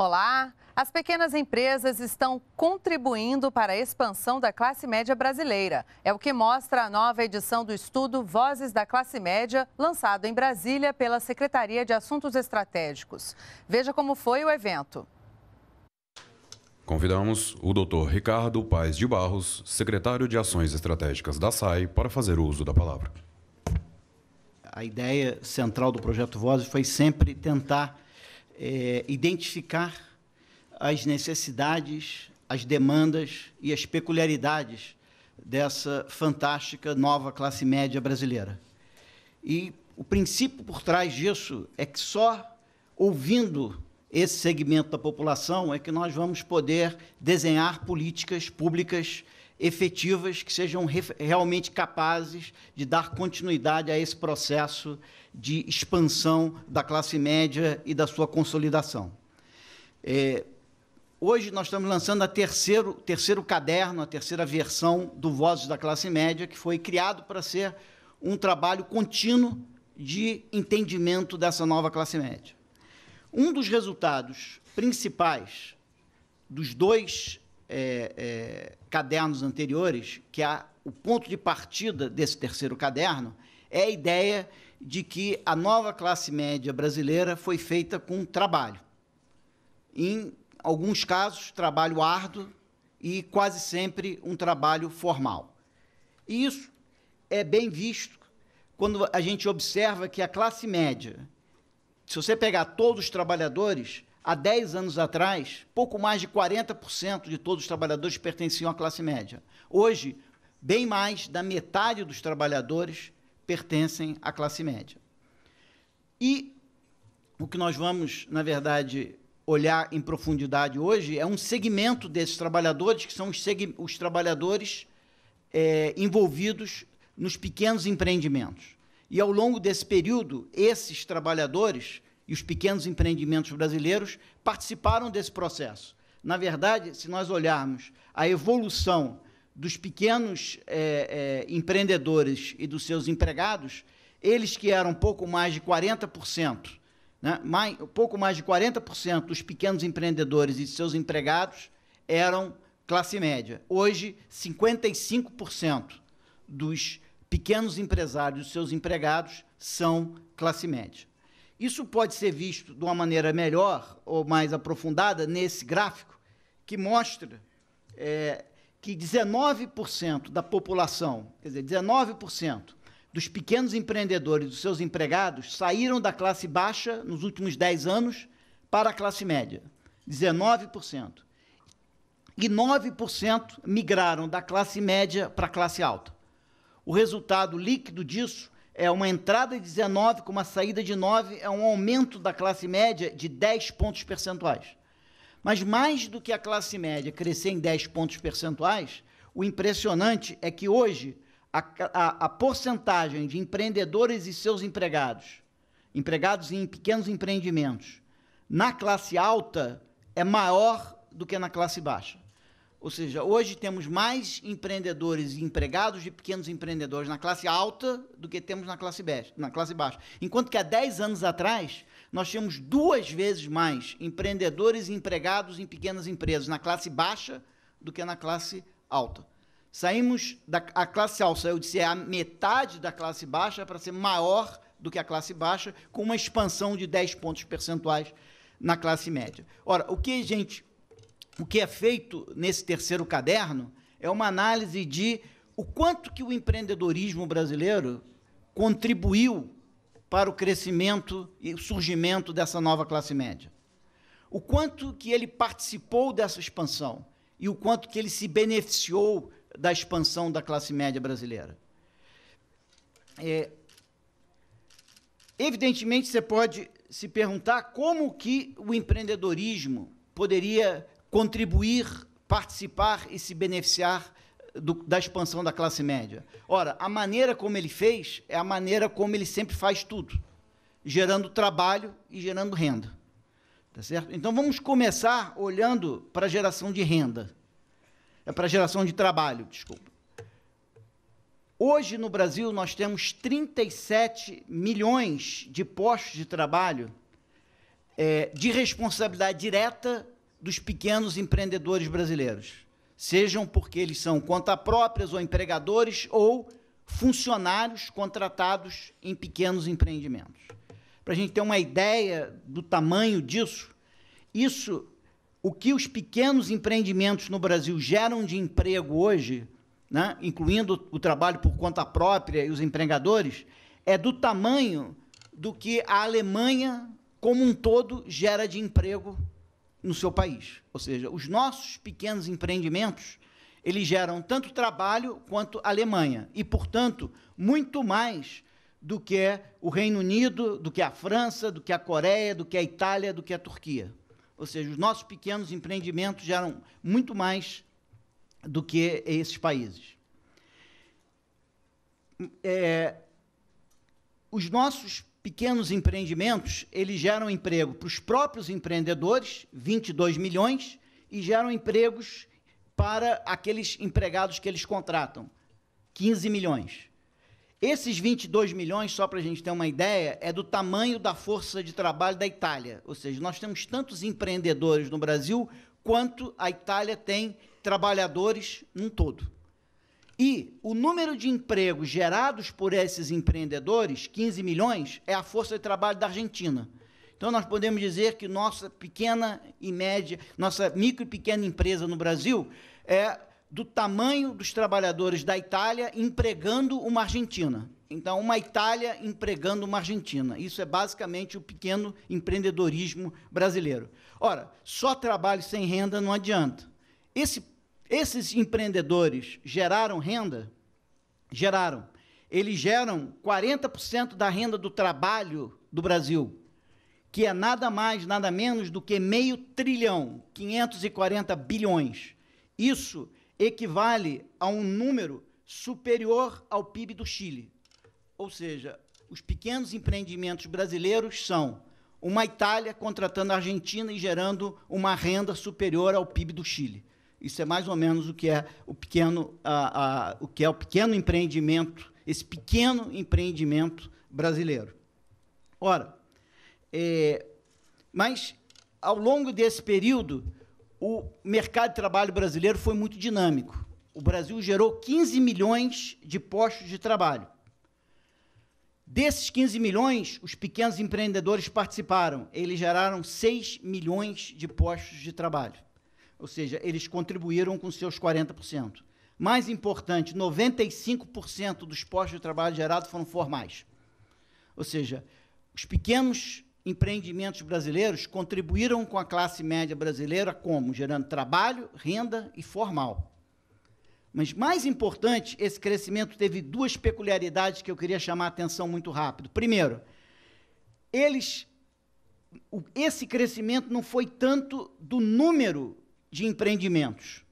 Olá! As pequenas empresas estão contribuindo para a expansão da classe média brasileira. É o que mostra a nova edição do estudo Vozes da Classe Média, lançado em Brasília pela Secretaria de Assuntos Estratégicos. Veja como foi o evento. Convidamos o Dr. Ricardo Paes de Barros, secretário de Ações Estratégicas da SAI, para fazer uso da palavra. A ideia central do projeto Vozes foi sempre tentar é, identificar as necessidades, as demandas e as peculiaridades dessa fantástica nova classe média brasileira. E o princípio por trás disso é que só ouvindo esse segmento da população é que nós vamos poder desenhar políticas públicas efetivas que sejam realmente capazes de dar continuidade a esse processo de expansão da classe média e da sua consolidação. É, hoje nós estamos lançando a terceiro, terceiro caderno, a terceira versão do Vozes da Classe Média, que foi criado para ser um trabalho contínuo de entendimento dessa nova classe média. Um dos resultados principais dos dois é, é, cadernos anteriores, que é o ponto de partida desse terceiro caderno, é a ideia de que a nova classe média brasileira foi feita com trabalho. Em alguns casos, trabalho árduo e quase sempre um trabalho formal. E isso é bem visto quando a gente observa que a classe média, se você pegar todos os trabalhadores, há 10 anos atrás, pouco mais de 40% de todos os trabalhadores pertenciam à classe média. Hoje, bem mais da metade dos trabalhadores pertencem à classe média. E o que nós vamos, na verdade, olhar em profundidade hoje é um segmento desses trabalhadores, que são os, os trabalhadores é, envolvidos nos pequenos empreendimentos. E ao longo desse período, esses trabalhadores e os pequenos empreendimentos brasileiros participaram desse processo. Na verdade, se nós olharmos a evolução dos pequenos é, é, empreendedores e dos seus empregados, eles que eram pouco mais de 40%, né, mais, pouco mais de 40% dos pequenos empreendedores e de seus empregados eram classe média. Hoje, 55% dos pequenos empresários e seus empregados são classe média. Isso pode ser visto de uma maneira melhor ou mais aprofundada nesse gráfico que mostra é, que 19% da população, quer dizer, 19% dos pequenos empreendedores, dos seus empregados, saíram da classe baixa nos últimos 10 anos para a classe média. 19%. E 9% migraram da classe média para a classe alta. O resultado líquido disso é uma entrada de 19 com uma saída de 9, é um aumento da classe média de 10 pontos percentuais. Mas mais do que a classe média crescer em 10 pontos percentuais, o impressionante é que hoje a, a, a porcentagem de empreendedores e seus empregados, empregados em pequenos empreendimentos, na classe alta é maior do que na classe baixa. Ou seja, hoje temos mais empreendedores e empregados de pequenos empreendedores na classe alta do que temos na classe, baixa, na classe baixa. Enquanto que há 10 anos atrás, nós tínhamos duas vezes mais empreendedores e empregados em pequenas empresas na classe baixa do que na classe alta. Saímos da a classe alta, saiu de ser a metade da classe baixa para ser maior do que a classe baixa, com uma expansão de 10 pontos percentuais na classe média. Ora, o que gente, o que é feito nesse terceiro caderno é uma análise de o quanto que o empreendedorismo brasileiro contribuiu para o crescimento e o surgimento dessa nova classe média. O quanto que ele participou dessa expansão e o quanto que ele se beneficiou da expansão da classe média brasileira. É, evidentemente, você pode se perguntar como que o empreendedorismo poderia contribuir, participar e se beneficiar do, da expansão da classe média. Ora, a maneira como ele fez é a maneira como ele sempre faz tudo, gerando trabalho e gerando renda. Tá certo? Então vamos começar olhando para a geração de renda. É para a geração de trabalho, desculpa. Hoje no Brasil nós temos 37 milhões de postos de trabalho é, de responsabilidade direta dos pequenos empreendedores brasileiros sejam porque eles são conta próprias ou empregadores ou funcionários contratados em pequenos empreendimentos. Para a gente ter uma ideia do tamanho disso, isso, o que os pequenos empreendimentos no Brasil geram de emprego hoje, né, incluindo o trabalho por conta própria e os empregadores, é do tamanho do que a Alemanha como um todo gera de emprego no seu país. Ou seja, os nossos pequenos empreendimentos, eles geram tanto trabalho quanto Alemanha e, portanto, muito mais do que o Reino Unido, do que a França, do que a Coreia, do que a Itália, do que a Turquia. Ou seja, os nossos pequenos empreendimentos geram muito mais do que esses países. É, os nossos pequenos empreendimentos, eles geram emprego para os próprios empreendedores, 22 milhões, e geram empregos para aqueles empregados que eles contratam, 15 milhões. Esses 22 milhões, só para a gente ter uma ideia, é do tamanho da força de trabalho da Itália. Ou seja, nós temos tantos empreendedores no Brasil quanto a Itália tem trabalhadores num todo. E o número de empregos gerados por esses empreendedores, 15 milhões, é a força de trabalho da Argentina. Então nós podemos dizer que nossa pequena e média, nossa micro e pequena empresa no Brasil é do tamanho dos trabalhadores da Itália empregando uma Argentina. Então, uma Itália empregando uma Argentina. Isso é basicamente o pequeno empreendedorismo brasileiro. Ora, só trabalho sem renda não adianta. Esse esses empreendedores geraram renda? Geraram. Eles geram 40% da renda do trabalho do Brasil, que é nada mais, nada menos do que meio trilhão, 540 bilhões. Isso equivale a um número superior ao PIB do Chile. Ou seja, os pequenos empreendimentos brasileiros são uma Itália contratando a Argentina e gerando uma renda superior ao PIB do Chile. Isso é mais ou menos o que é o pequeno, a, a, o que é o pequeno empreendimento, esse pequeno empreendimento brasileiro. Ora, é, mas ao longo desse período, o mercado de trabalho brasileiro foi muito dinâmico. O Brasil gerou 15 milhões de postos de trabalho. Desses 15 milhões, os pequenos empreendedores participaram. Eles geraram 6 milhões de postos de trabalho. Ou seja, eles contribuíram com seus 40%. Mais importante, 95% dos postos de trabalho gerados foram formais. Ou seja, os pequenos empreendimentos brasileiros contribuíram com a classe média brasileira como? Gerando trabalho, renda e formal. Mas mais importante, esse crescimento teve duas peculiaridades que eu queria chamar a atenção muito rápido. Primeiro, eles esse crescimento não foi tanto do número de empreendimentos.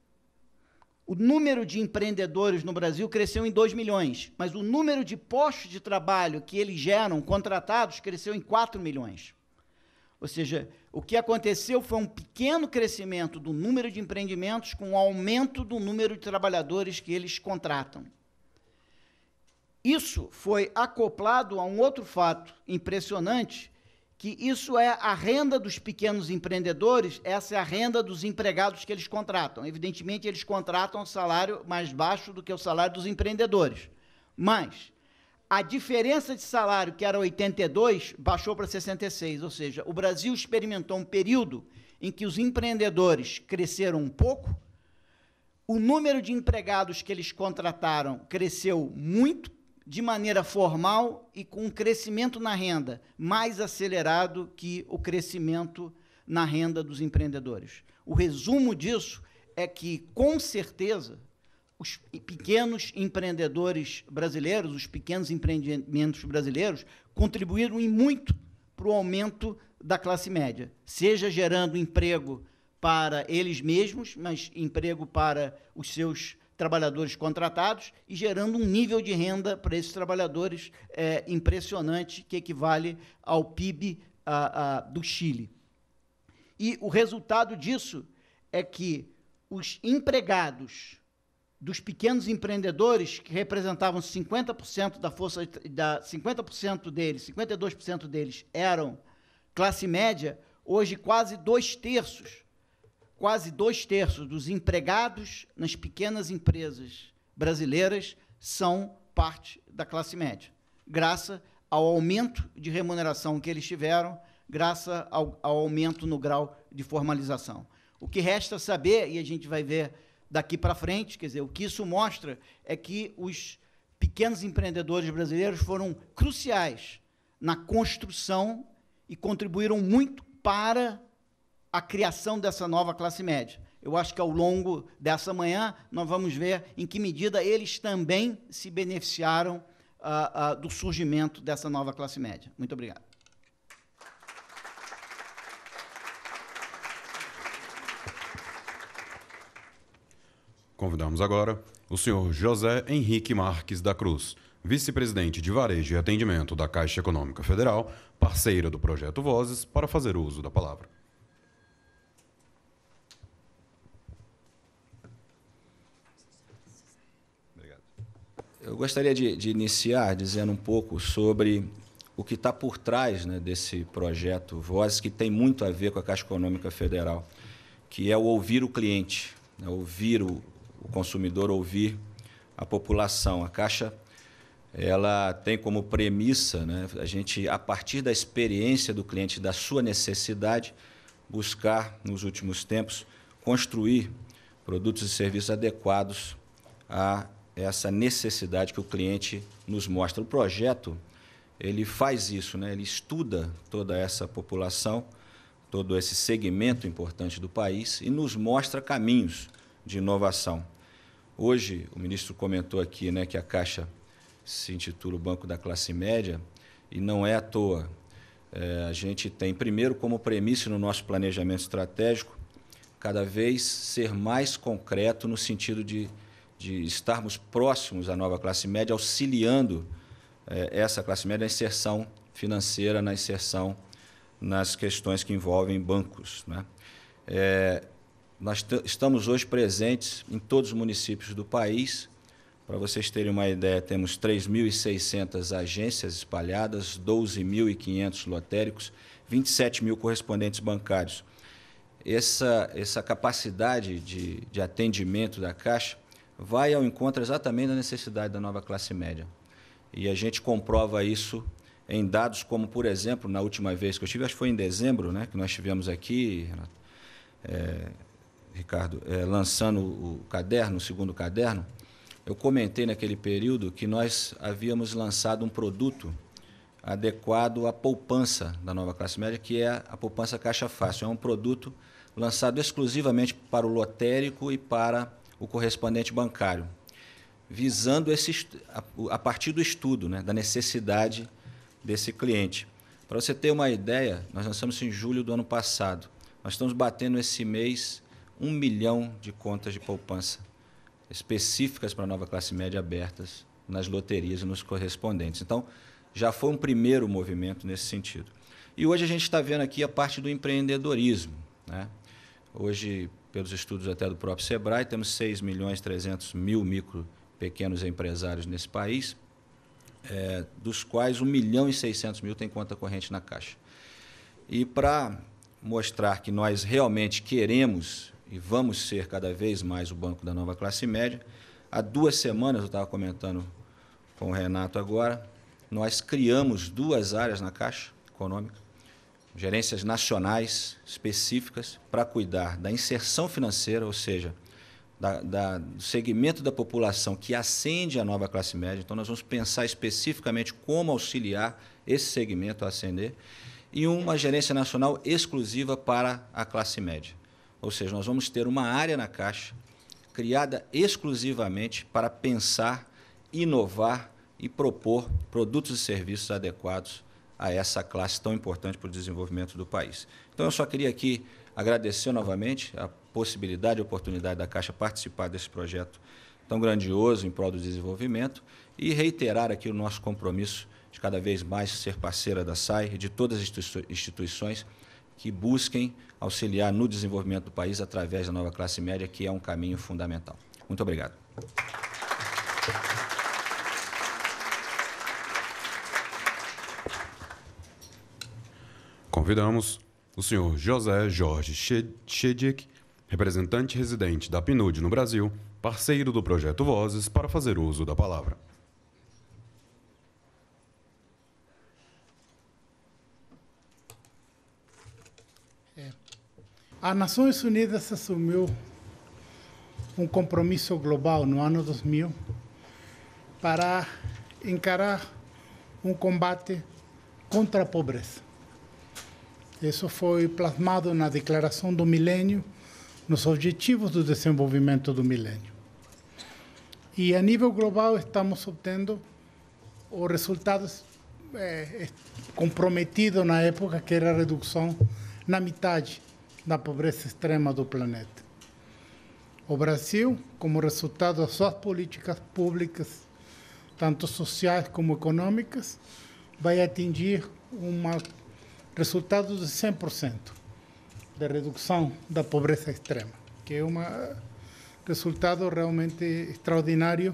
O número de empreendedores no Brasil cresceu em 2 milhões, mas o número de postos de trabalho que eles geram, contratados, cresceu em 4 milhões. Ou seja, o que aconteceu foi um pequeno crescimento do número de empreendimentos com o um aumento do número de trabalhadores que eles contratam. Isso foi acoplado a um outro fato impressionante, que isso é a renda dos pequenos empreendedores, essa é a renda dos empregados que eles contratam. Evidentemente, eles contratam um salário mais baixo do que o salário dos empreendedores. Mas a diferença de salário, que era 82, baixou para 66, ou seja, o Brasil experimentou um período em que os empreendedores cresceram um pouco, o número de empregados que eles contrataram cresceu muito, de maneira formal e com um crescimento na renda mais acelerado que o crescimento na renda dos empreendedores. O resumo disso é que, com certeza, os pequenos empreendedores brasileiros, os pequenos empreendimentos brasileiros, contribuíram em muito para o aumento da classe média, seja gerando emprego para eles mesmos, mas emprego para os seus trabalhadores contratados e gerando um nível de renda para esses trabalhadores é, impressionante, que equivale ao PIB a, a, do Chile. E o resultado disso é que os empregados dos pequenos empreendedores, que representavam 50% da força, da, 50% deles, 52% deles eram classe média, hoje quase dois terços quase dois terços dos empregados nas pequenas empresas brasileiras são parte da classe média, graças ao aumento de remuneração que eles tiveram, graças ao, ao aumento no grau de formalização. O que resta saber, e a gente vai ver daqui para frente, quer dizer, o que isso mostra é que os pequenos empreendedores brasileiros foram cruciais na construção e contribuíram muito para a criação dessa nova classe média. Eu acho que ao longo dessa manhã nós vamos ver em que medida eles também se beneficiaram ah, ah, do surgimento dessa nova classe média. Muito obrigado. Convidamos agora o senhor José Henrique Marques da Cruz, vice-presidente de Varejo e Atendimento da Caixa Econômica Federal, parceira do projeto Vozes, para fazer uso da palavra. Eu gostaria de, de iniciar dizendo um pouco sobre o que está por trás né, desse projeto Vozes, que tem muito a ver com a Caixa Econômica Federal, que é o ouvir o cliente, né, ouvir o, o, consumidor, ouvir a população. A Caixa ela tem como premissa né, a gente, a partir da experiência do cliente, da sua necessidade, buscar, nos últimos tempos, construir produtos e serviços adequados a essa necessidade que o cliente nos mostra. O projeto ele faz isso, né? ele estuda toda essa população, todo esse segmento importante do país e nos mostra caminhos de inovação. Hoje, o ministro comentou aqui né, que a Caixa se intitula o Banco da Classe Média e não é à toa. É, a gente tem, primeiro, como premissa no nosso planejamento estratégico, cada vez ser mais concreto no sentido de de estarmos próximos à nova classe média, auxiliando eh, essa classe média na inserção financeira, na inserção nas questões que envolvem bancos. Né? É, nós estamos hoje presentes em todos os municípios do país. Para vocês terem uma ideia, temos 3.600 agências espalhadas, 12.500 lotéricos, 27 mil correspondentes bancários. Essa, essa capacidade de, de atendimento da Caixa vai ao encontro exatamente da necessidade da nova classe média. E a gente comprova isso em dados como, por exemplo, na última vez que eu estive, acho que foi em dezembro, né, que nós estivemos aqui, Renato, é, Ricardo, é, lançando o caderno, o segundo caderno, eu comentei naquele período que nós havíamos lançado um produto adequado à poupança da nova classe média, que é a poupança Caixa Fácil. É um produto lançado exclusivamente para o lotérico e para o correspondente bancário, visando esse, a, partir do estudo, né, da necessidade desse cliente. Para você ter uma ideia, nós lançamos em julho do ano passado. Nós estamos batendo esse mês um milhão de contas de poupança específicas para a nova classe média abertas nas loterias e nos correspondentes. Então, já foi um primeiro movimento nesse sentido. E hoje a gente está vendo aqui a parte do empreendedorismo. Né? Hoje, pelos estudos até do próprio Sebrae, temos 6 milhões 300 mil micro pequenos empresários nesse país, é, dos quais 1 milhão e 600 mil tem conta corrente na Caixa. E para mostrar que nós realmente queremos e vamos ser cada vez mais o banco da nova classe média, há duas semanas, eu estava comentando com o Renato agora, nós criamos duas áreas na Caixa Econômica, gerências nacionais específicas para cuidar da inserção financeira, ou seja, da, da, do segmento da população que ascende à nova classe média. Então, nós vamos pensar especificamente como auxiliar esse segmento a ascender. E uma gerência nacional exclusiva para a classe média. Ou seja, nós vamos ter uma área na Caixa criada exclusivamente para pensar, inovar e propor produtos e serviços adequados a essa classe tão importante para o desenvolvimento do país. Então, eu só queria aqui agradecer novamente a possibilidade e oportunidade da Caixa participar desse projeto tão grandioso em prol do desenvolvimento e reiterar aqui o nosso compromisso de cada vez mais ser parceira da SAI e de todas as instituições que busquem auxiliar no desenvolvimento do país através da nova classe média, que é um caminho fundamental. Muito obrigado. Convidamos o senhor José Jorge Chedic, representante residente da PNUD no Brasil, parceiro do projeto Vozes, para fazer uso da palavra. É. As Nações Unidas assumiu um compromisso global no ano 2000 para encarar um combate contra a pobreza. Isso foi plasmado na Declaração do Milênio, nos Objetivos do Desenvolvimento do Milênio. E a nível global estamos obtendo os resultados é, é, comprometidos na época, que era a redução na metade da pobreza extrema do planeta. O Brasil, como resultado das suas políticas públicas, tanto sociais como econômicas, vai atingir uma resultado de 100% de redução da pobreza extrema, que é um resultado realmente extraordinário,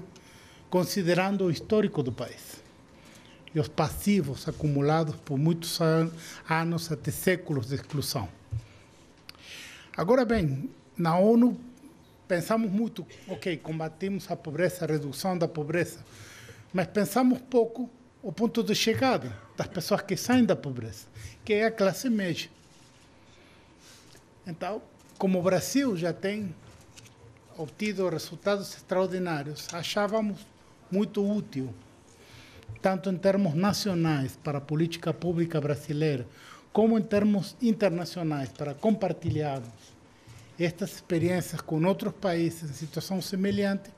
considerando o histórico do país e os passivos acumulados por muitos anos, até séculos de exclusão. Agora bem, na ONU pensamos muito, ok, combatimos a pobreza, a redução da pobreza, mas pensamos pouco o ponto de chegada das pessoas que saem da pobreza que é a classe média. Então, como o Brasil já tem obtido resultados extraordinários, achávamos muito útil, tanto em termos nacionais para a política pública brasileira, como em termos internacionais, para compartilharmos estas experiências com outros países em situação semelhante,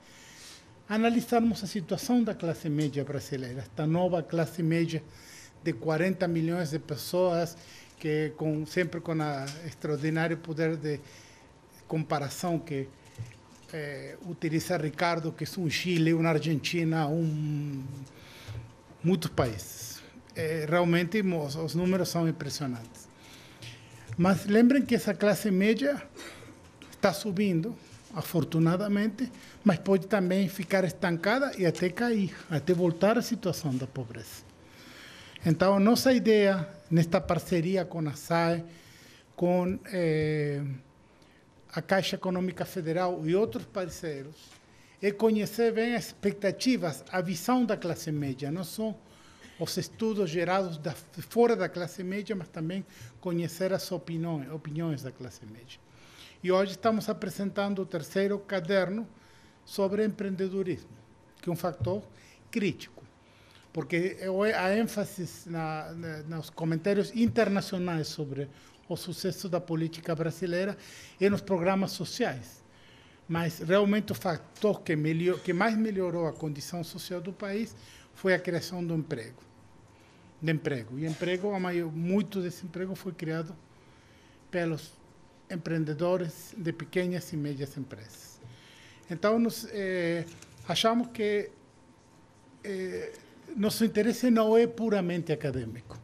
analisarmos a situação da classe média brasileira, esta nova classe média brasileira de 40 milhões de pessoas que com sempre com a extraordinário poder de comparação que é, utiliza Ricardo que é um Chile, uma Argentina, um muitos países. É, realmente os, os números são impressionantes. Mas lembrem que essa classe média está subindo, afortunadamente, mas pode também ficar estancada e até cair, até voltar à situação da pobreza. Então, nossa ideia nesta parceria com a SAE, com eh, a Caixa Econômica Federal e outros parceiros, é conhecer bem as expectativas, a visão da classe média, não só os estudos gerados da, fora da classe média, mas também conhecer as opiniões, opiniões da classe média. E hoje estamos apresentando o terceiro caderno sobre empreendedorismo, que é um fator crítico porque a ênfase na, nos comentários internacionais sobre o sucesso da política brasileira e nos programas sociais. Mas realmente o fator que, melhor, que mais melhorou a condição social do país foi a criação do emprego. De emprego. E emprego, a maior, muito desse emprego foi criado pelos empreendedores de pequenas e médias empresas. Então, nós eh, achamos que eh, nosso interesse não é puramente acadêmico.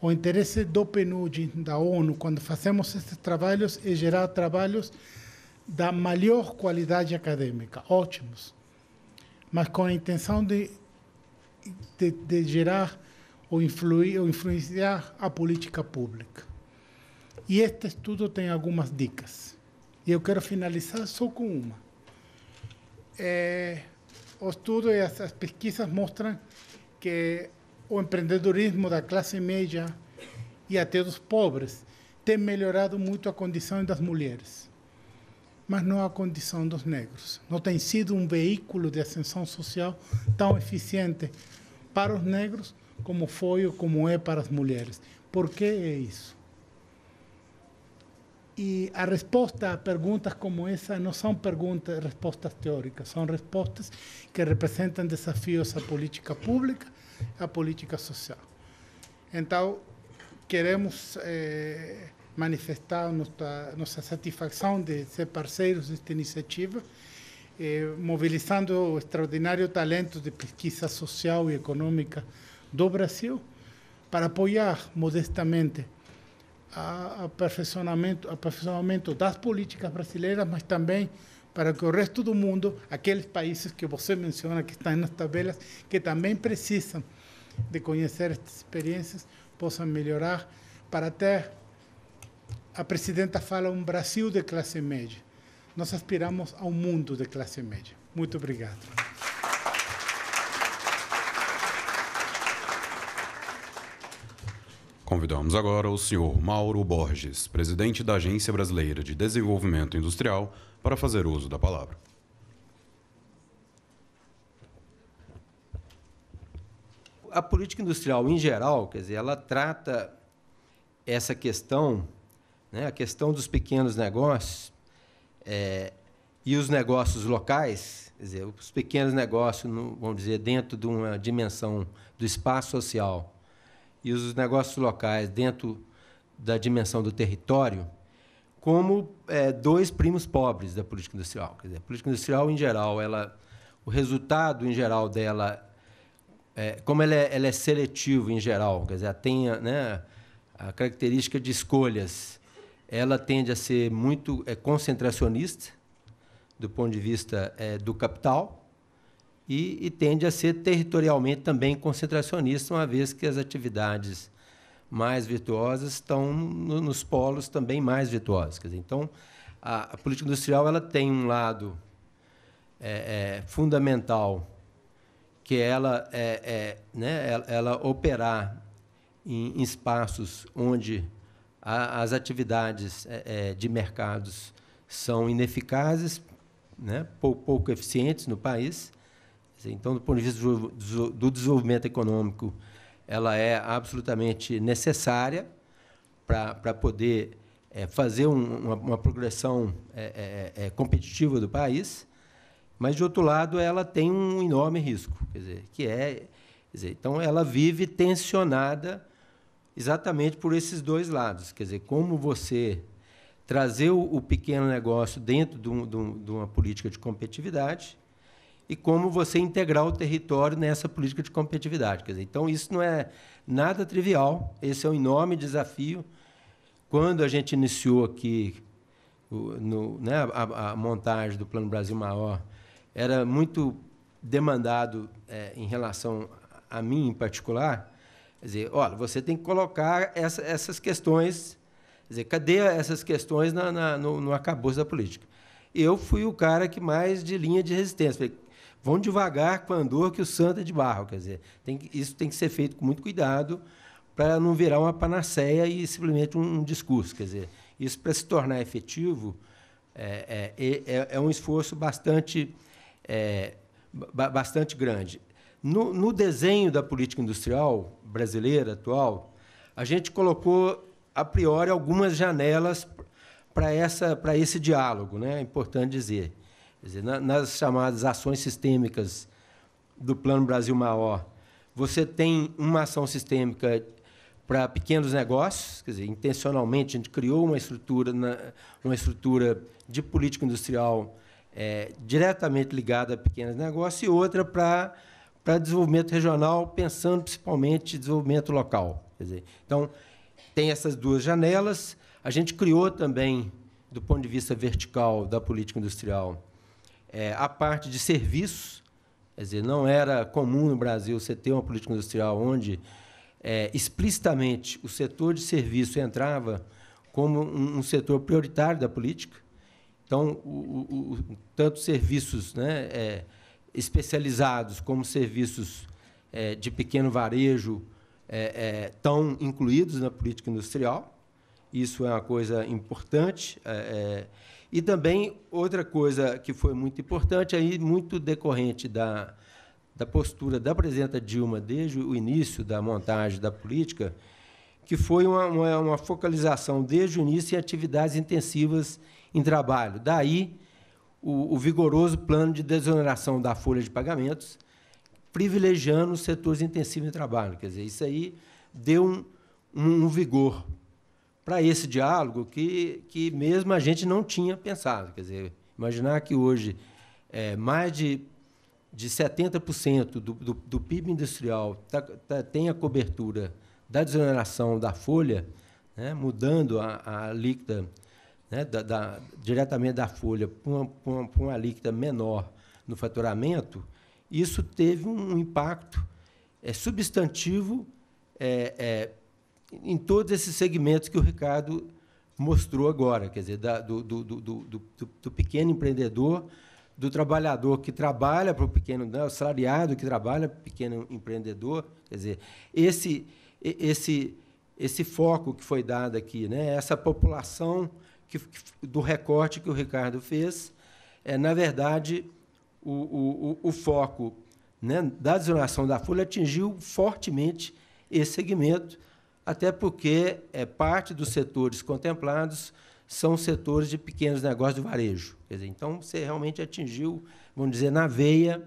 O interesse do PNUD, da ONU, quando fazemos esses trabalhos, é gerar trabalhos da melhor qualidade acadêmica, ótimos, mas com a intenção de, de, de gerar ou, influir, ou influenciar a política pública. E este estudo tem algumas dicas. E eu quero finalizar só com uma. É, os estudos e as, as pesquisas mostram que o empreendedorismo da classe média e até dos pobres tem melhorado muito a condição das mulheres, mas não a condição dos negros. Não tem sido um veículo de ascensão social tão eficiente para os negros como foi ou como é para as mulheres. Por que é isso? E a resposta a perguntas como essa não são perguntas, respostas teóricas, são respostas que representam desafios à política pública, à política social. Então, queremos eh, manifestar nossa, nossa satisfação de ser parceiros desta iniciativa, eh, mobilizando o extraordinário talento de pesquisa social e econômica do Brasil para apoiar modestamente a aperfeiçoamento, aperfeiçoamento das políticas brasileiras, mas também para que o resto do mundo, aqueles países que você menciona que estão nas tabelas, que também precisam de conhecer estas experiências, possam melhorar para ter. A presidenta fala um Brasil de classe média. Nós aspiramos a um mundo de classe média. Muito obrigado. Convidamos agora o senhor Mauro Borges, presidente da Agência Brasileira de Desenvolvimento Industrial, para fazer uso da palavra. A política industrial, em geral, quer dizer, ela trata essa questão, né, a questão dos pequenos negócios é, e os negócios locais, quer dizer, os pequenos negócios, vamos dizer, dentro de uma dimensão do espaço social e os negócios locais dentro da dimensão do território como é, dois primos pobres da política industrial. Quer dizer, a política industrial, em geral, ela, o resultado, em geral, dela, é, como ela é, ela é seletiva, em geral, quer dizer, ela tem né, a característica de escolhas, ela tende a ser muito é, concentracionista, do ponto de vista é, do capital, e, e tende a ser territorialmente também concentracionista, uma vez que as atividades mais virtuosas estão no, nos polos também mais virtuosos. Dizer, então, a, a, política industrial ela tem um lado é, é, fundamental que é ela, é, é né, ela, é, ela, operar em, em espaços onde a, as atividades de mercados são ineficazes, né, pouco, pouco eficientes no país, então, do ponto de vista do desenvolvimento econômico, ela é absolutamente necessária para poder é, fazer um, uma, uma, progressão é é, é, é, competitiva do país, mas, de outro lado, ela tem um enorme risco, quer dizer, que é... Dizer, então, ela vive tensionada exatamente por esses dois lados. Quer dizer, como você trazer o, o pequeno negócio dentro de, um, de, um, de uma política de competitividade e como você integrar o território nessa política de competitividade. Quer dizer, então, isso não é nada trivial, esse é um enorme desafio. Quando a gente iniciou aqui no, né, a, a, montagem do Plano Brasil Maior, era muito demandado é, em relação a mim, em particular, quer dizer, olha, você tem que colocar essa, essas questões, quer dizer, cadê essas questões na, na, no, no acabouço da política? Eu fui o cara que mais de linha de resistência. Falei, vão devagar com a dor que o santo é de barro. Quer dizer, tem que, isso tem que ser feito com muito cuidado para não virar uma panaceia e simplesmente um, um discurso. Quer dizer, isso para se tornar efetivo é, é, é, é um esforço bastante, é, bastante grande. No, no desenho da política industrial brasileira atual, a gente colocou a priori algumas janelas para essa para esse diálogo, né? É importante dizer dizer, na, nas chamadas ações sistêmicas do Plano Brasil Maior, você tem uma ação sistêmica para pequenos negócios, quer dizer, intencionalmente a gente criou uma estrutura, na, uma estrutura de política industrial é, diretamente ligada a pequenos negócios e outra para para desenvolvimento regional, pensando principalmente em desenvolvimento local. Dizer, então, tem essas duas janelas. A gente criou também, do ponto de vista vertical da política industrial, é, a parte de serviços. Quer dizer, não era comum no Brasil você ter uma política industrial onde é, explicitamente o setor de serviço entrava como um, um setor prioritário da política. Então, o, o, o tanto serviços né, é, especializados como serviços é, de pequeno varejo estão é, é, incluídos na política industrial. Isso é uma coisa importante. É, e também outra coisa que foi muito importante, aí muito decorrente da, da postura da presidenta Dilma desde o início da montagem da política, que foi uma, uma, uma focalização desde o início em atividades intensivas em trabalho. Daí o, o vigoroso plano de desoneração da folha de pagamentos, privilegiando os setores intensivos em trabalho. Quer dizer, isso aí deu um, um vigor para esse diálogo que, que mesmo a gente não tinha pensado. Quer dizer, imaginar que hoje é, mais de, de 70% do, do, do, PIB industrial tá, tá, tem a cobertura da desoneração da folha, né, mudando a, a alíquota né, da, da, diretamente da folha para uma, pra uma alíquota menor no faturamento, isso teve um impacto é, substantivo é, é em todos esses segmentos que o Ricardo mostrou agora, quer dizer, da, do, do, do, do, pequeno empreendedor, do trabalhador que trabalha para o pequeno, não, né, salariado que trabalha para o pequeno empreendedor, quer dizer, esse, esse, esse foco que foi dado aqui, né, essa população que, do recorte que o Ricardo fez, é, na verdade, o, o, o foco né, da desoneração da folha atingiu fortemente esse segmento, até porque é, parte dos setores contemplados são setores de pequenos negócios de varejo. Quer dizer, então, você realmente atingiu, vamos dizer, na veia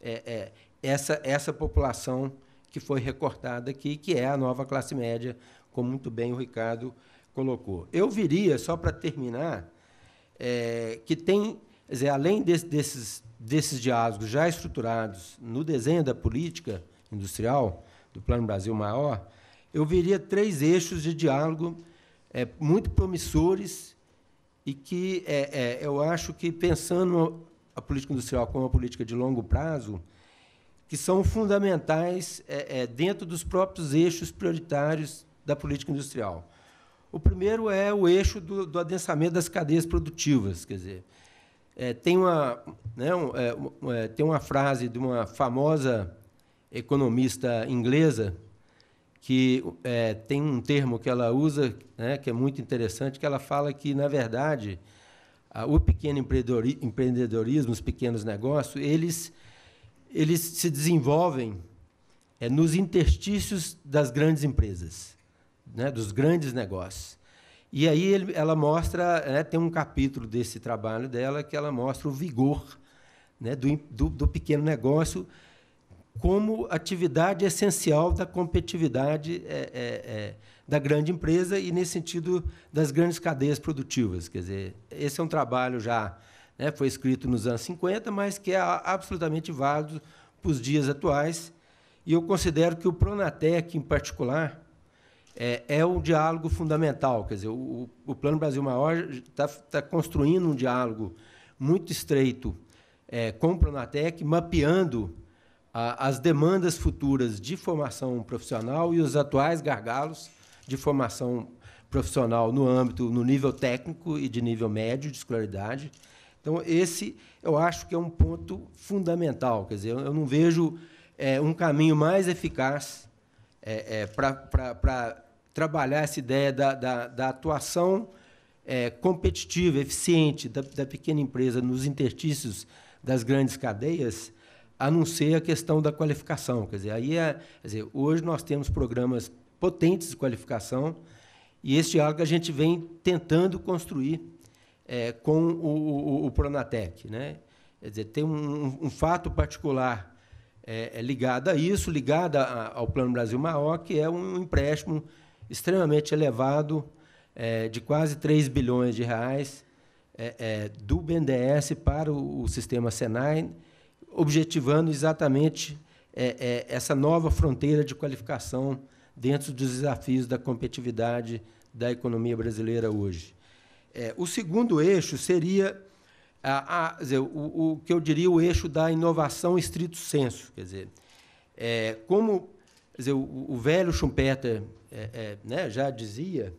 é, é, essa, essa população que foi recortada aqui, que é a nova classe média, como muito bem o Ricardo colocou. Eu viria, só para terminar, é, que tem, dizer, além desse, desses, desses diálogos já estruturados no desenho da política industrial, do Plano Brasil Maior, eu veria três eixos de diálogo é, muito promissores e que é, é, eu acho que, pensando a política industrial como uma política de longo prazo, que são fundamentais é, é, dentro dos próprios eixos prioritários da política industrial. O primeiro é o eixo do, do adensamento das cadeias produtivas, quer dizer, é, tem, uma, né, um, tem uma frase de uma famosa economista inglesa, que é, tem um termo que ela usa, né, que é muito interessante, que ela fala que, na verdade, a, o pequeno empreendedorismo, os pequenos negócios, eles, eles se desenvolvem é, nos interstícios das grandes empresas, né, dos grandes negócios. E aí ele, ela mostra, né, tem um capítulo desse trabalho dela que ela mostra o vigor né, do, do, do pequeno negócio como atividade essencial da competitividade é, é, é, da grande empresa e, nesse sentido, das grandes cadeias produtivas. Quer dizer, esse é um trabalho já né, foi escrito nos anos 50, mas que é absolutamente válido para os dias atuais. E eu considero que o Pronatec, em particular, é, é um diálogo fundamental. Quer dizer, o, o Plano Brasil Maior está tá construindo um diálogo muito estreito é, com o Pronatec, mapeando as demandas futuras de formação profissional e os atuais gargalos de formação profissional no âmbito, no nível técnico e de nível médio de escolaridade. Então, esse eu acho que é um ponto fundamental. Quer dizer, eu não vejo é, um caminho mais eficaz é, é, para trabalhar essa ideia da, da, da atuação é, competitiva, eficiente da, da, pequena empresa nos interstícios das grandes cadeias a não ser a questão da qualificação. Quer dizer, aí é, quer dizer, hoje nós temos programas potentes de qualificação e esse diálogo a gente vem tentando construir é, com o, o, o, Pronatec. Né? Quer dizer, tem um, um fato particular é, é, ligado a isso, ligado a, ao Plano Brasil Maior, que é um empréstimo extremamente elevado, é, de quase 3 bilhões de reais, é, é, do BNDES para o, o sistema Senai, objetivando exatamente é, é, essa nova fronteira de qualificação dentro dos desafios da competitividade da economia brasileira hoje. É, o segundo eixo seria a, a, dizer, o, o, que eu diria o eixo da inovação estrito senso, quer dizer, é, como quer dizer, o, o, velho Schumpeter é, é, né, já dizia,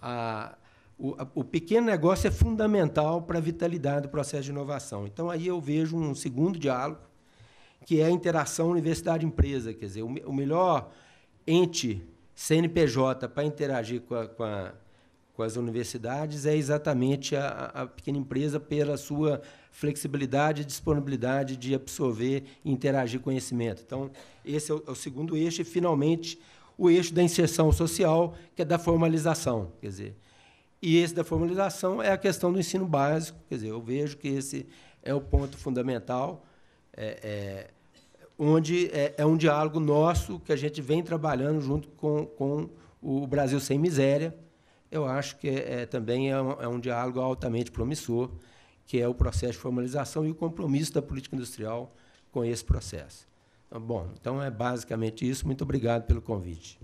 a, o, o pequeno negócio é fundamental para a vitalidade do processo de inovação. Então, aí eu vejo um segundo diálogo, que é a interação universidade-empresa. Quer dizer, o, o, melhor ente CNPJ para interagir com, a, com, a, com, as universidades é exatamente a, a pequena empresa pela sua flexibilidade e disponibilidade de absorver e interagir conhecimento. Então, esse é o, é o segundo eixo. E, finalmente, o eixo da inserção social, que é da formalização. Quer dizer, e esse da formalização é a questão do ensino básico. Quer dizer, eu vejo que esse é o ponto fundamental, é, é, onde é, é, um diálogo nosso que a gente vem trabalhando junto com, com o Brasil Sem Miséria. Eu acho que é, é também é um, é um diálogo altamente promissor, que é o processo de formalização e o compromisso da política industrial com esse processo. Então, bom, então é basicamente isso. Muito obrigado pelo convite.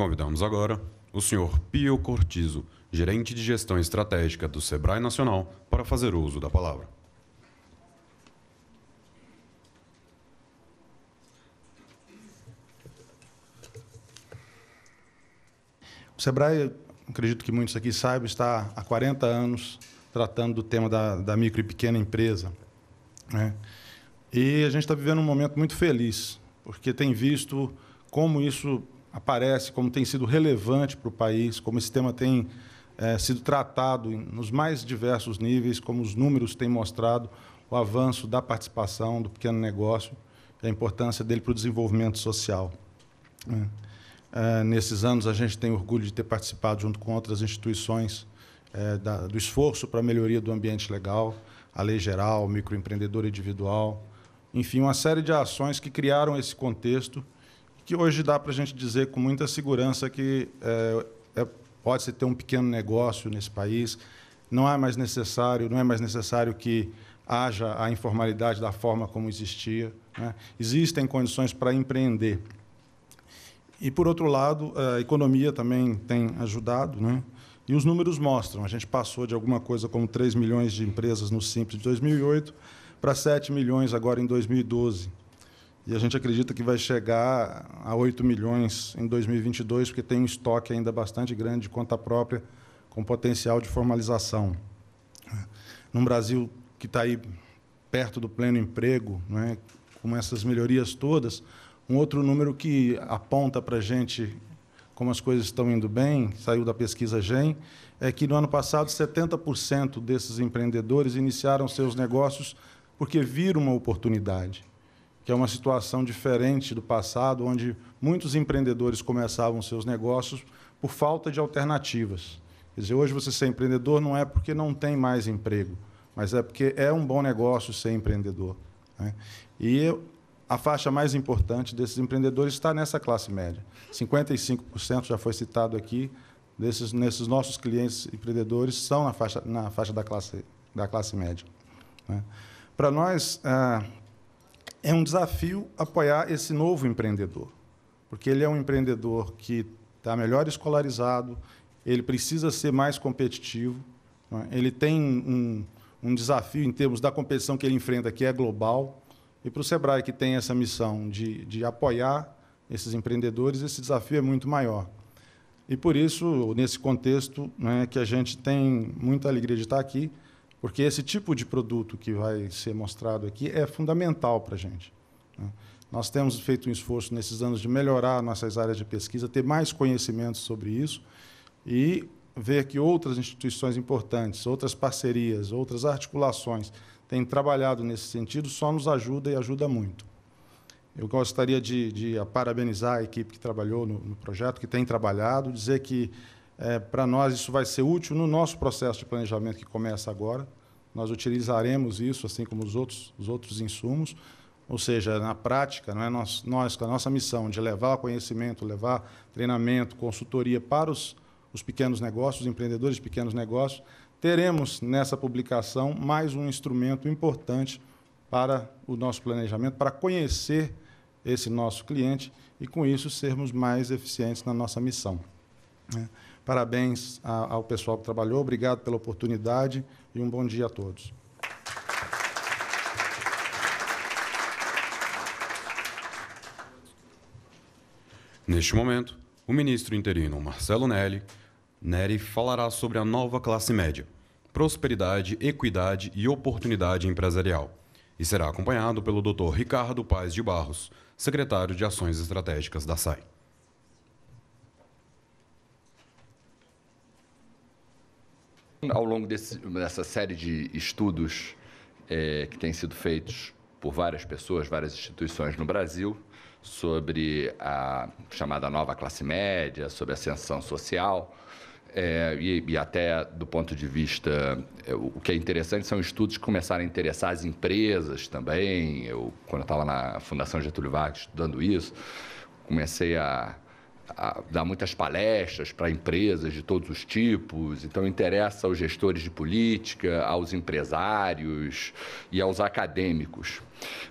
Convidamos agora o senhor Pio Cortizo, gerente de gestão estratégica do Sebrae Nacional, para fazer uso da palavra. O Sebrae, acredito que muitos aqui saibam, está há 40 anos tratando do tema da, da micro e pequena empresa. Né? E a gente está vivendo um momento muito feliz, porque tem visto como isso aparece, como tem sido relevante para o país, como esse tema tem é, sido tratado nos mais diversos níveis, como os números têm mostrado, o avanço da participação do pequeno negócio e a importância dele para o desenvolvimento social. É, nesses anos, a gente tem orgulho de ter participado, junto com outras instituições, é, da, do esforço para a melhoria do ambiente legal, a lei geral, microempreendedor individual, enfim, uma série de ações que criaram esse contexto que hoje dá para a gente dizer com muita segurança que eh, é, é, pode-se ter um pequeno negócio nesse país, não é mais necessário, não é mais necessário que haja a informalidade da forma como existia. Né? Existem condições para empreender. E, por outro lado, a economia também tem ajudado, né? e os números mostram. A gente passou de alguma coisa como 3 milhões de empresas no Simples de 2008 para 7 milhões agora em 2012. E a gente acredita que vai chegar a 8 milhões em 2022, porque tem um estoque ainda bastante grande de conta própria com potencial de formalização. Num Brasil que está aí perto do pleno emprego, né, com essas melhorias todas, um outro número que aponta para a gente como as coisas estão indo bem, saiu da pesquisa GEM, é que no ano passado 70% desses empreendedores iniciaram seus negócios porque viram uma oportunidade que é uma situação diferente do passado, onde muitos empreendedores começavam seus negócios por falta de alternativas. Quer dizer, hoje você ser empreendedor não é porque não tem mais emprego, mas é porque é um bom negócio ser empreendedor. Né? E a faixa mais importante desses empreendedores está nessa classe média. 55% já foi citado aqui desses nesses nossos clientes empreendedores são na faixa na faixa da classe da classe média. Né? Para nós, é, é um desafio apoiar esse novo empreendedor, porque ele é um empreendedor que está melhor escolarizado, ele precisa ser mais competitivo, né? ele tem um, um desafio em termos da competição que ele enfrenta, que é global, e para o Sebrae, que tem essa missão de, de apoiar esses empreendedores, esse desafio é muito maior. E por isso, nesse contexto, né, que a gente tem muita alegria de estar aqui, porque esse tipo de produto que vai ser mostrado aqui é fundamental para a gente. Né? Nós temos feito um esforço nesses anos de melhorar nossas áreas de pesquisa, ter mais conhecimento sobre isso e ver que outras instituições importantes, outras parcerias, outras articulações têm trabalhado nesse sentido, só nos ajuda e ajuda muito. Eu gostaria de, de parabenizar a equipe que trabalhou no, no projeto, que tem trabalhado, dizer que é, Para nós, isso vai ser útil no nosso processo de planejamento que começa agora. Nós utilizaremos isso, assim como os outros, os outros insumos. Ou seja, na prática, não é nós, nós, com a nossa missão de levar conhecimento, levar treinamento, consultoria para os, os pequenos negócios, os empreendedores de pequenos negócios, teremos nessa publicação mais um instrumento importante para o nosso planejamento, para conhecer esse nosso cliente e, com isso, sermos mais eficientes na nossa missão. Né? Parabéns ao pessoal que trabalhou, obrigado pela oportunidade e um bom dia a todos. Neste momento, o ministro interino Marcelo Nelly, Neri falará sobre a nova classe média, prosperidade, equidade e oportunidade empresarial, e será acompanhado pelo Dr. Ricardo Paes de Barros, secretário de Ações Estratégicas da SAI. Ao longo desse, dessa série de estudos é, que têm sido feitos por várias pessoas, várias instituições no Brasil, sobre a chamada nova classe média, sobre a ascensão social, é, e, e, até do ponto de vista, é, o que é interessante são estudos que começaram a interessar as empresas também. Eu, quando eu estava na Fundação Getúlio Vargas estudando isso, comecei a a dar muitas palestras para empresas de todos os tipos, então interessa aos gestores de política, aos empresários e aos acadêmicos.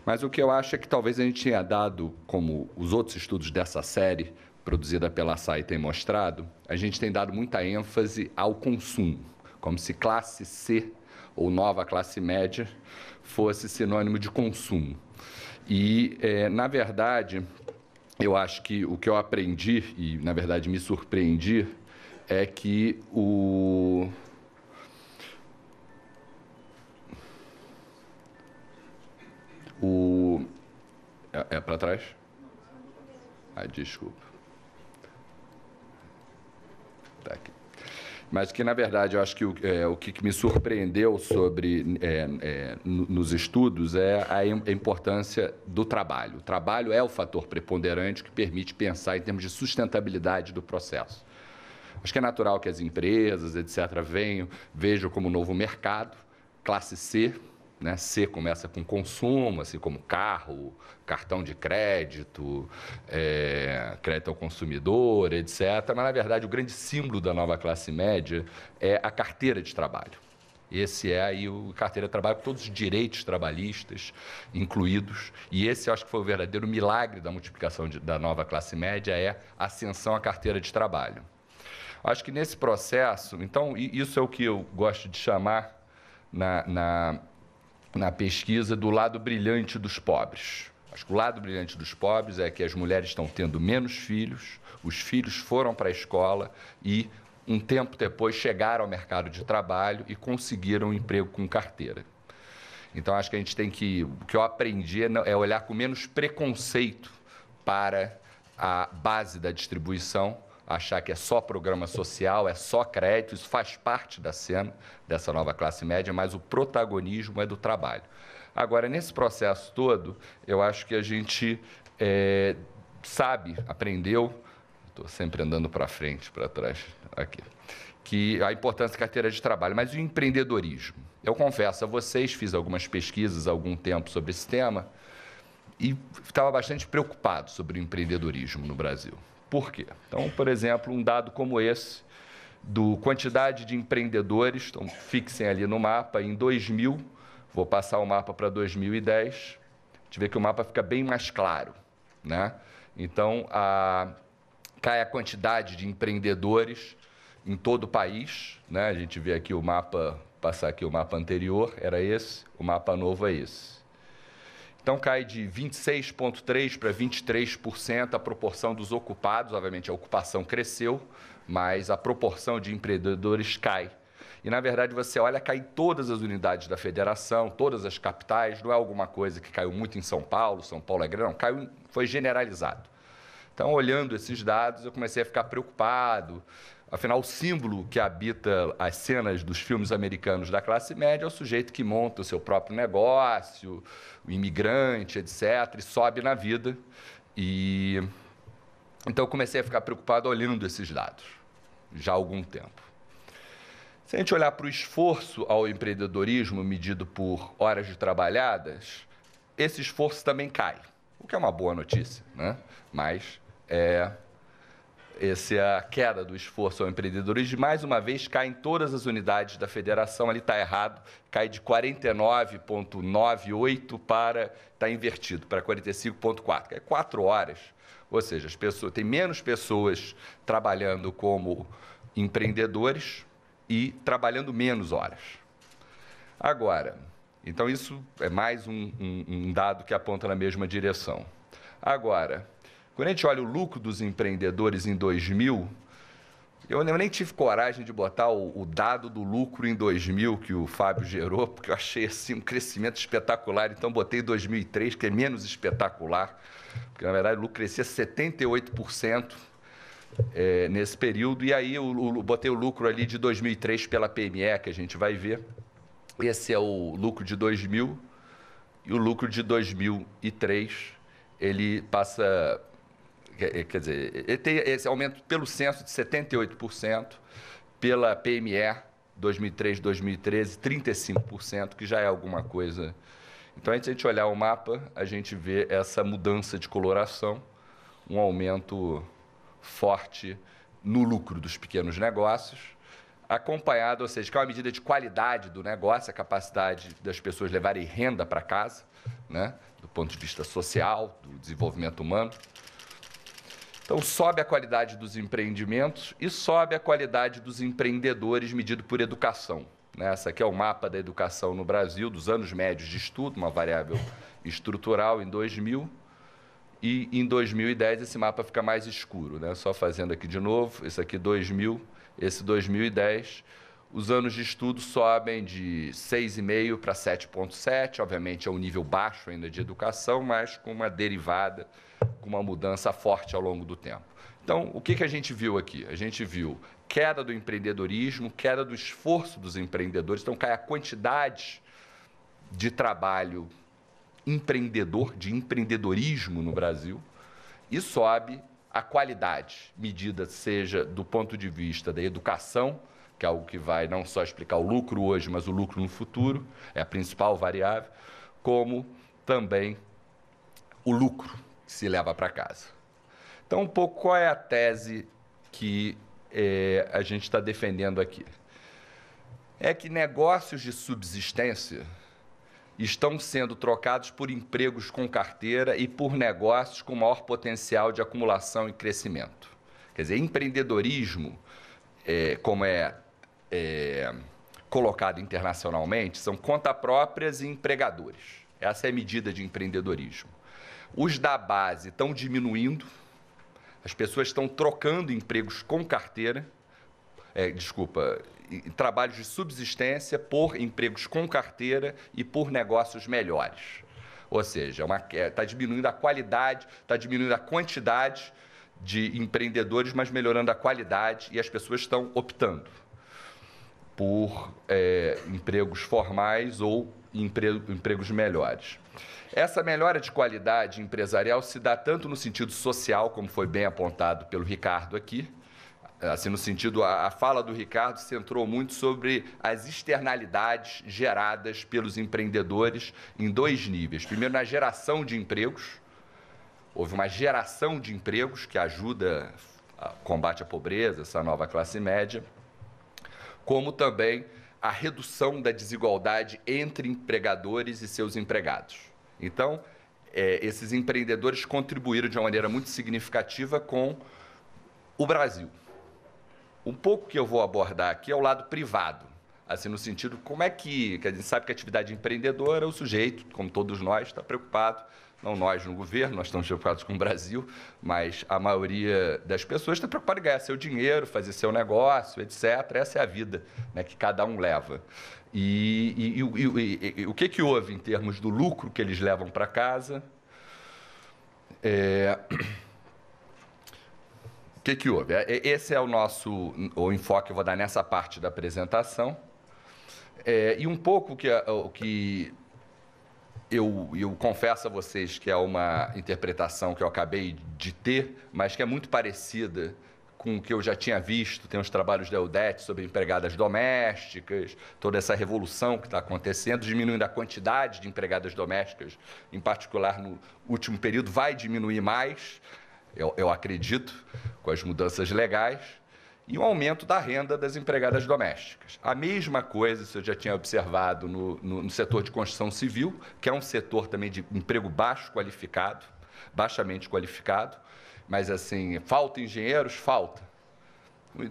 Mas o que eu acho é que talvez a gente tenha dado, como os outros estudos dessa série produzida pela SAI tem mostrado, a gente tem dado muita ênfase ao consumo, como se classe C ou nova classe média fosse sinônimo de consumo. E, é, na verdade, eu acho que o que eu aprendi, e na verdade me surpreendi, é que o. O. É, é para trás? Ah, desculpa. Tá aqui mas que, na verdade, eu acho que o, é, o que me surpreendeu sobre é, é, nos estudos é a importância do trabalho. O trabalho é o fator preponderante que permite pensar em termos de sustentabilidade do processo. Acho que é natural que as empresas, etc., venham, vejam como novo mercado, classe C, né? C começa com consumo, assim como carro, cartão de crédito, é, crédito ao consumidor, etc. Mas, na verdade, o grande símbolo da nova classe média é a carteira de trabalho. Esse é aí o carteira de trabalho, com todos os direitos trabalhistas incluídos. E esse acho que foi o verdadeiro milagre da multiplicação de, da nova classe média, é a ascensão à carteira de trabalho. Acho que nesse processo, então, isso é o que eu gosto de chamar na, na na pesquisa do lado brilhante dos pobres. Acho que o lado brilhante dos pobres é que as mulheres estão tendo menos filhos, os filhos foram para a escola e um tempo depois chegaram ao mercado de trabalho e conseguiram um emprego com carteira. Então acho que a gente tem que, o que eu aprendi é, é olhar com menos preconceito para a base da distribuição achar que é só programa social, é só crédito, isso faz parte da cena dessa nova classe média, mas o protagonismo é do trabalho. Agora, nesse processo todo, eu acho que a gente é, sabe, aprendeu, estou sempre andando para frente, para trás, aqui, que a importância da carteira de trabalho, mas o empreendedorismo. Eu confesso a vocês, fiz algumas pesquisas há algum tempo sobre esse tema e estava bastante preocupado sobre o empreendedorismo no Brasil. Por quê? Então, por exemplo, um dado como esse, do quantidade de empreendedores, então fixem ali no mapa, em 2000, vou passar o mapa para 2010, a gente vê que o mapa fica bem mais claro. Né? Então, a, cai a quantidade de empreendedores em todo o país. Né? A gente vê aqui o mapa, passar aqui o mapa anterior, era esse, o mapa novo é esse. Então cai de 26,3% para 23% a proporção dos ocupados. Obviamente, a ocupação cresceu, mas a proporção de empreendedores cai. E, na verdade, você olha, cai em todas as unidades da federação, todas as capitais, não é alguma coisa que caiu muito em São Paulo, São Paulo é grande, não, caiu, foi generalizado. Então, olhando esses dados, eu comecei a ficar preocupado. Afinal, o símbolo que habita as cenas dos filmes americanos da classe média é o sujeito que monta o seu próprio negócio, o imigrante, etc., e sobe na vida. E então eu comecei a ficar preocupado olhando esses dados já há algum tempo. Se a gente olhar para o esforço ao empreendedorismo medido por horas de trabalhadas, esse esforço também cai, o que é uma boa notícia, né? Mas é, essa é a queda do esforço ao empreendedorismo. Mais uma vez, cai em todas as unidades da federação, ali está errado, cai de 49,98 para, está invertido, para 45,4. É quatro horas, ou seja, as pessoas, tem menos pessoas trabalhando como empreendedores e trabalhando menos horas. Agora, então isso é mais um, um, um dado que aponta na mesma direção. Agora, quando a gente olha o lucro dos empreendedores em 2000, eu nem tive coragem de botar o, o, dado do lucro em 2000 que o Fábio gerou, porque eu achei assim um crescimento espetacular. Então botei 2003, que é menos espetacular, porque na verdade o lucro crescia 78% é, nesse período. E aí eu, eu, botei o lucro ali de 2003 pela PME, que a gente vai ver. Esse é o lucro de 2000 e o lucro de 2003 ele passa eh, quer dizer, ele eh, eh, tem esse aumento pelo censo de 78%, pela PME 2003-2013, 35%, que já é alguma coisa. Então, antes de a gente olhar o mapa, a gente vê essa mudança de coloração, um aumento forte no lucro dos pequenos negócios, acompanhado, ou seja, que é uma medida de qualidade do negócio, a capacidade das pessoas levarem renda para casa, né? do ponto de vista social, do desenvolvimento humano. Então, sobe a qualidade dos empreendimentos e sobe a qualidade dos empreendedores medido por educação. Né? Essa aqui é o mapa da educação no Brasil, dos anos médios de estudo, uma variável estrutural em 2000. E em 2010 esse mapa fica mais escuro, né? Só fazendo aqui de novo, esse aqui 2000, esse 2010. Os anos de estudo sobem de 6,5 para 7,7, obviamente é um nível baixo ainda de educação, mas com uma derivada com uma mudança forte ao longo do tempo. Então, o que, que a gente viu aqui? A gente viu queda do empreendedorismo, queda do esforço dos empreendedores, então cai a quantidade de trabalho empreendedor, de empreendedorismo no Brasil, e sobe a qualidade, medida seja do ponto de vista da educação, que é algo que vai não só explicar o lucro hoje, mas o lucro no futuro, é a principal variável, como também o lucro, se leva para casa. Então, um pouco qual é a tese que é, a gente está defendendo aqui? É que negócios de subsistência estão sendo trocados por empregos com carteira e por negócios com maior potencial de acumulação e crescimento. Quer dizer, empreendedorismo, é, como é, é, colocado internacionalmente, são conta próprias e empregadores. Essa é a medida de empreendedorismo. Os da base estão diminuindo, as pessoas estão trocando empregos com carteira, é, desculpa, trabalhos de subsistência por empregos com carteira e por negócios melhores. Ou seja, está é é, diminuindo a qualidade, está diminuindo a quantidade de empreendedores, mas melhorando a qualidade e as pessoas estão optando por é, empregos formais ou emprego, empregos melhores. Essa melhora de qualidade empresarial se dá tanto no sentido social, como foi bem apontado pelo Ricardo aqui, assim no sentido a, a fala do Ricardo centrou muito sobre as externalidades geradas pelos empreendedores em dois níveis. Primeiro na geração de empregos, houve uma geração de empregos que ajuda combate à pobreza, essa nova classe média como também a redução da desigualdade entre empregadores e seus empregados. Então, é, esses empreendedores contribuíram de uma maneira muito significativa com o Brasil. Um pouco que eu vou abordar aqui é o lado privado, assim no sentido como é que, que a gente sabe que a atividade empreendedora, o sujeito, como todos nós, está preocupado não nós no governo, nós estamos preocupados com o Brasil, mas a maioria das pessoas está preocupada em ganhar seu dinheiro, fazer seu negócio, etc. Essa é a vida né, que cada um leva. E, e, e, e o que, que houve em termos do lucro que eles levam para casa? É... O que, que houve? É, esse é o nosso o enfoque que eu vou dar nessa parte da apresentação. É, e um pouco que, o que eu, eu confesso a vocês que é uma interpretação que eu acabei de ter, mas que é muito parecida com o que eu já tinha visto, tem os trabalhos da Eudete sobre empregadas domésticas, toda essa revolução que está acontecendo, diminuindo a quantidade de empregadas domésticas, em particular no último período, vai diminuir mais, eu, eu acredito, com as mudanças legais e um aumento da renda das empregadas domésticas. A mesma coisa, isso eu já tinha observado no, no, no setor de construção civil, que é um setor também de emprego baixo qualificado, baixamente qualificado, mas assim, falta engenheiros? Falta.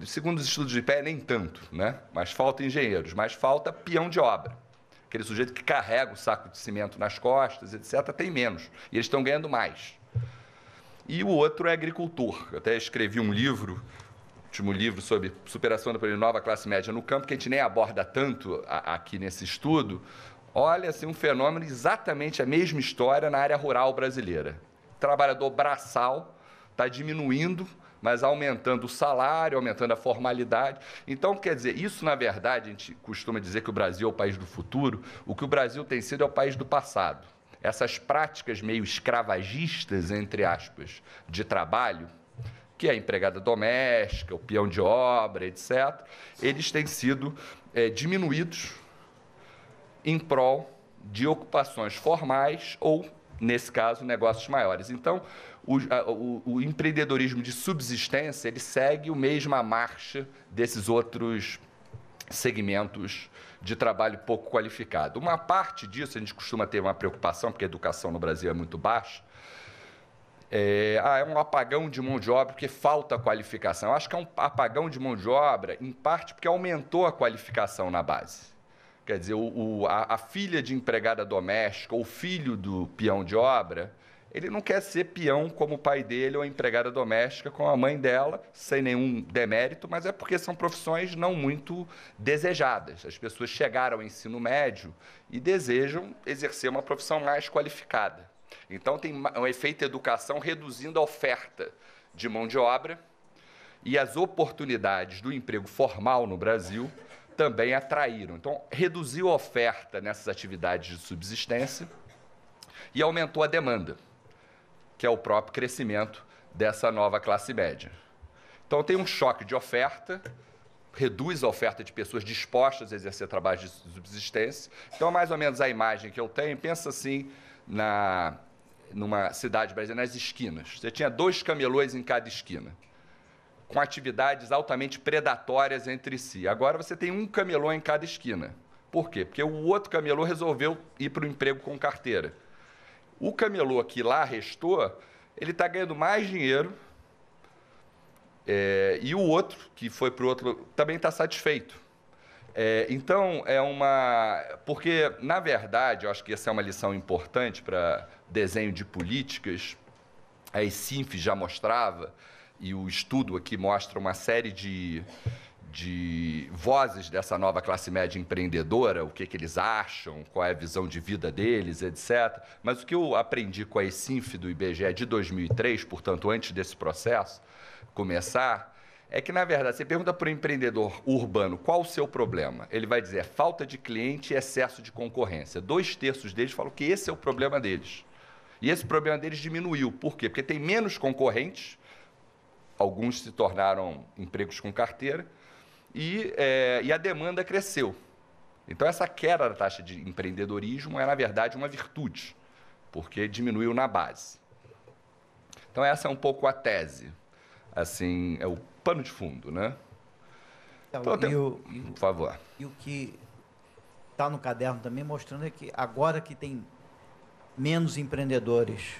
Segundo os estudos de pé, nem tanto, né? Mas falta engenheiros, mas falta peão de obra. Aquele sujeito que carrega o saco de cimento nas costas, etc., tem menos. E eles estão ganhando mais. E o outro é agricultor. Eu até escrevi um livro último livro sobre superação da nova classe média no campo, que a gente nem aborda tanto a, aqui nesse estudo, olha assim, um fenômeno, exatamente a mesma história na área rural brasileira. O trabalhador braçal está diminuindo, mas aumentando o salário, aumentando a formalidade. Então, quer dizer, isso na verdade, a gente costuma dizer que o Brasil é o país do futuro, o que o Brasil tem sido é o país do passado. Essas práticas meio escravagistas, entre aspas, de trabalho, que é a empregada doméstica, o peão de obra, etc., eles têm sido é, diminuídos em prol de ocupações formais ou, nesse caso, negócios maiores. Então, o, a, o, o empreendedorismo de subsistência ele segue a mesma marcha desses outros segmentos de trabalho pouco qualificado. Uma parte disso, a gente costuma ter uma preocupação, porque a educação no Brasil é muito baixa, é, ah, é um apagão de mão de obra porque falta qualificação. Eu acho que é um apagão de mão de obra, em parte, porque aumentou a qualificação na base. Quer dizer, o, o, a, a, filha de empregada doméstica ou o filho do peão de obra, ele não quer ser peão como o pai dele ou a empregada doméstica com a mãe dela, sem nenhum demérito, mas é porque são profissões não muito desejadas. As pessoas chegaram ao ensino médio e desejam exercer uma profissão mais qualificada. Então, tem um efeito educação reduzindo a oferta de mão de obra e as oportunidades do emprego formal no Brasil também atraíram. Então, reduziu a oferta nessas atividades de subsistência e aumentou a demanda, que é o próprio crescimento dessa nova classe média. Então, tem um choque de oferta, reduz a oferta de pessoas dispostas a exercer trabalho de subsistência. Então, é mais ou menos a imagem que eu tenho, pensa assim, na, numa cidade brasileira, nas esquinas. Você tinha dois camelões em cada esquina, com atividades altamente predatórias entre si. Agora você tem um camelô em cada esquina. Por quê? Porque o outro camelô resolveu ir para o emprego com carteira. O camelô que lá restou, ele está ganhando mais dinheiro é, e o outro, que foi para o outro, também está satisfeito. É, então, é uma. Porque, na verdade, eu acho que essa é uma lição importante para desenho de políticas. A ESINF já mostrava, e o estudo aqui mostra uma série de, de vozes dessa nova classe média empreendedora, o que, que eles acham, qual é a visão de vida deles, etc. Mas o que eu aprendi com a ESINF do IBGE de 2003, portanto, antes desse processo começar, é que, na verdade, você pergunta para o empreendedor urbano qual o seu problema. Ele vai dizer é falta de cliente e excesso de concorrência. Dois terços deles falam que esse é o problema deles. E esse problema deles diminuiu. Por quê? Porque tem menos concorrentes, alguns se tornaram empregos com carteira, e, é, e a demanda cresceu. Então, essa queda da taxa de empreendedorismo é, na verdade, uma virtude, porque diminuiu na base. Então, essa é um pouco a tese. Assim, é o pano de fundo, né? Então, então, tem... o, por favor. E o que está no caderno também mostrando é que agora que tem menos empreendedores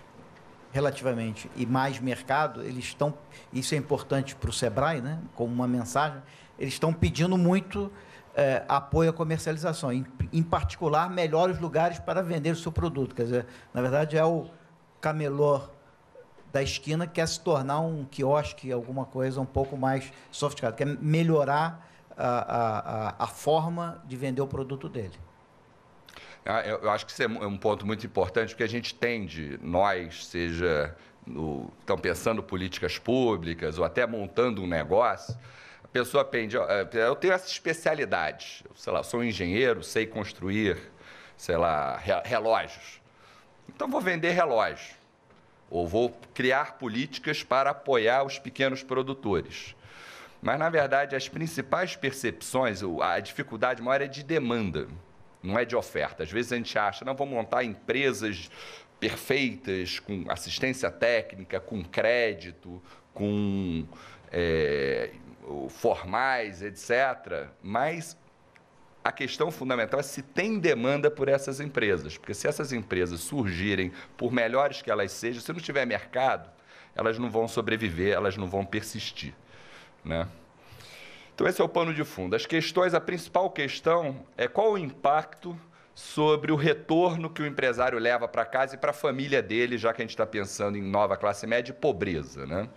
relativamente e mais mercado, eles estão, isso é importante para o Sebrae, né? como uma mensagem, eles estão pedindo muito é, apoio à comercialização, em, em, particular melhores lugares para vender o seu produto. Quer dizer, na verdade é o camelô da esquina quer se tornar um quiosque, alguma coisa um pouco mais sofisticada, quer melhorar a, a, a forma de vender o produto dele. Ah, eu acho que isso é, é um ponto muito importante, porque a gente tende, nós, seja no, estão pensando políticas públicas ou até montando um negócio, a pessoa pende, é, eu tenho essa especialidade, sei lá, sou um engenheiro, sei construir, sei lá, relógios. Então vou vender relógio ou vou criar políticas para apoiar os pequenos produtores. Mas, na verdade, as principais percepções, a dificuldade maior é de demanda, não é de oferta. Às vezes a gente acha, não, vamos montar empresas perfeitas, com assistência técnica, com crédito, com é, formais, etc. Mas a questão fundamental é se tem demanda por essas empresas, porque se essas empresas surgirem, por melhores que elas sejam, se não tiver mercado, elas não vão sobreviver, elas não vão persistir. Né? Então, esse é o pano de fundo. As questões, a principal questão é qual o impacto sobre o retorno que o empresário leva para casa e para a família dele, já que a gente está pensando em nova classe média e pobreza. Né?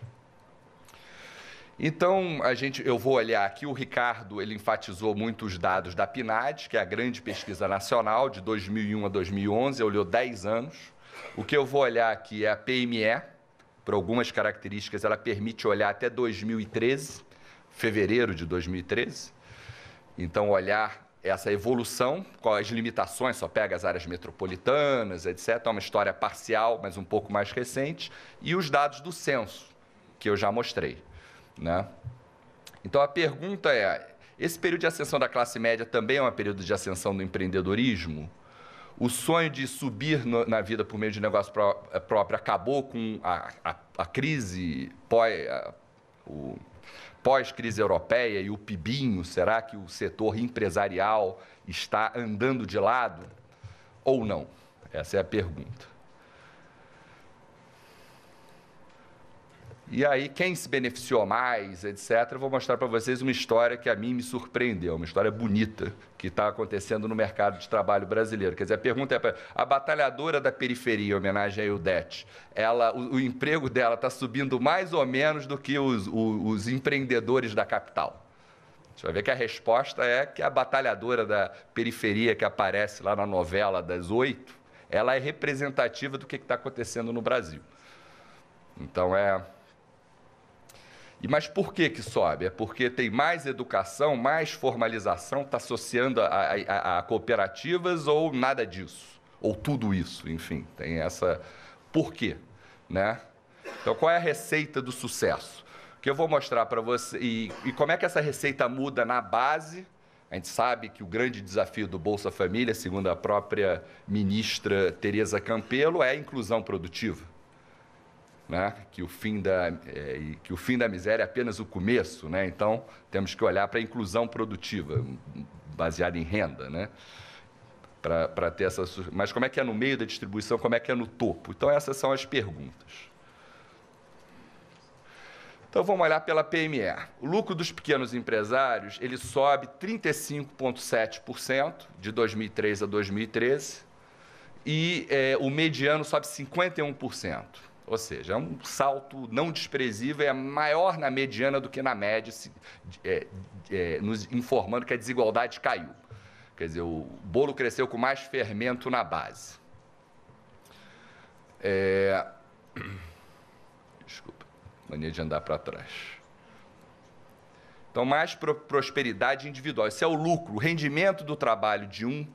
Então, a gente, eu vou olhar aqui, o Ricardo ele enfatizou muito os dados da PNAD, que é a grande pesquisa nacional de 2001 a 2011, olhou 10 anos. O que eu vou olhar aqui é a PME, por algumas características ela permite olhar até 2013, fevereiro de 2013. Então, olhar essa evolução, com as limitações, só pega as áreas metropolitanas, etc. É uma história parcial, mas um pouco mais recente. E os dados do censo, que eu já mostrei. Né? Então a pergunta é: esse período de ascensão da classe média também é um período de ascensão do empreendedorismo? O sonho de subir no, na vida por meio de negócio pró eh, próprio acabou com a, a, a crise pós, a, eh, pós-crise europeia e o PIBinho? Será que o setor empresarial está andando de lado ou não? Essa é a pergunta. E aí, quem se beneficiou mais, etc., eu vou mostrar para vocês uma história que a mim me surpreendeu, uma história bonita que está acontecendo no mercado de trabalho brasileiro. Quer dizer, a pergunta é para a batalhadora da periferia, em homenagem a Eudete, ela, o, o emprego dela está subindo mais ou menos do que os, o, os empreendedores da capital. Você vai ver que a resposta é que a batalhadora da periferia que aparece lá na novela das oito, ela é representativa do que está acontecendo no Brasil. Então é mas por que, que sobe? É porque tem mais educação, mais formalização, está associando a, a, a, cooperativas ou nada disso? Ou tudo isso, enfim, tem essa. Por quê? Né? Então, qual é a receita do sucesso? Que eu vou mostrar para você. E, e como é que essa receita muda na base? A gente sabe que o grande desafio do Bolsa Família, segundo a própria ministra Tereza Campelo, é a inclusão produtiva né? que, o fim da, é, que o fim da miséria é apenas o começo. Né? Então, temos que olhar para a inclusão produtiva, baseada em renda. Né? Para ter essa. Mas como é que é no meio da distribuição, como é que é no topo? Então, essas são as perguntas. Então vamos olhar pela PME. O lucro dos pequenos empresários, ele sobe 35,7% de 2003 a 2013 e é, o mediano sobe 51%. Ou seja, é um salto não desprezível, é maior na mediana do que na média, se, é, é, nos informando que a desigualdade caiu. Quer dizer, o bolo cresceu com mais fermento na base. É... Desculpa, mania de andar para trás. Então, mais pro prosperidade individual. Isso é o lucro. O rendimento do trabalho de um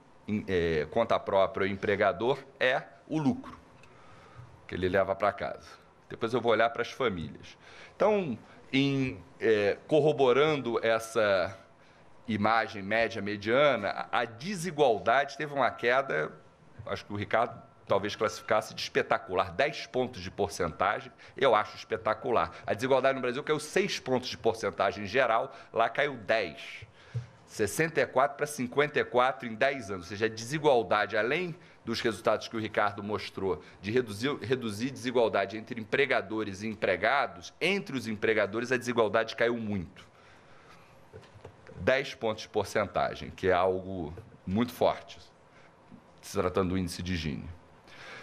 é, conta própria ou empregador é o lucro que ele leva para casa. Depois eu vou olhar para as famílias. Então, em é, corroborando essa imagem média mediana, a desigualdade teve uma queda, acho que o Ricardo talvez classificasse de espetacular, 10 pontos de porcentagem, eu acho espetacular. A desigualdade no Brasil caiu 6 pontos de porcentagem em geral, lá caiu 10. 64 para 54 em 10 anos, ou seja, a desigualdade além dos resultados que o Ricardo mostrou, de reduzir, reduzir desigualdade entre empregadores e empregados, entre os empregadores a desigualdade caiu muito. 10 pontos de porcentagem, que é algo muito forte, se tratando do índice de Gini.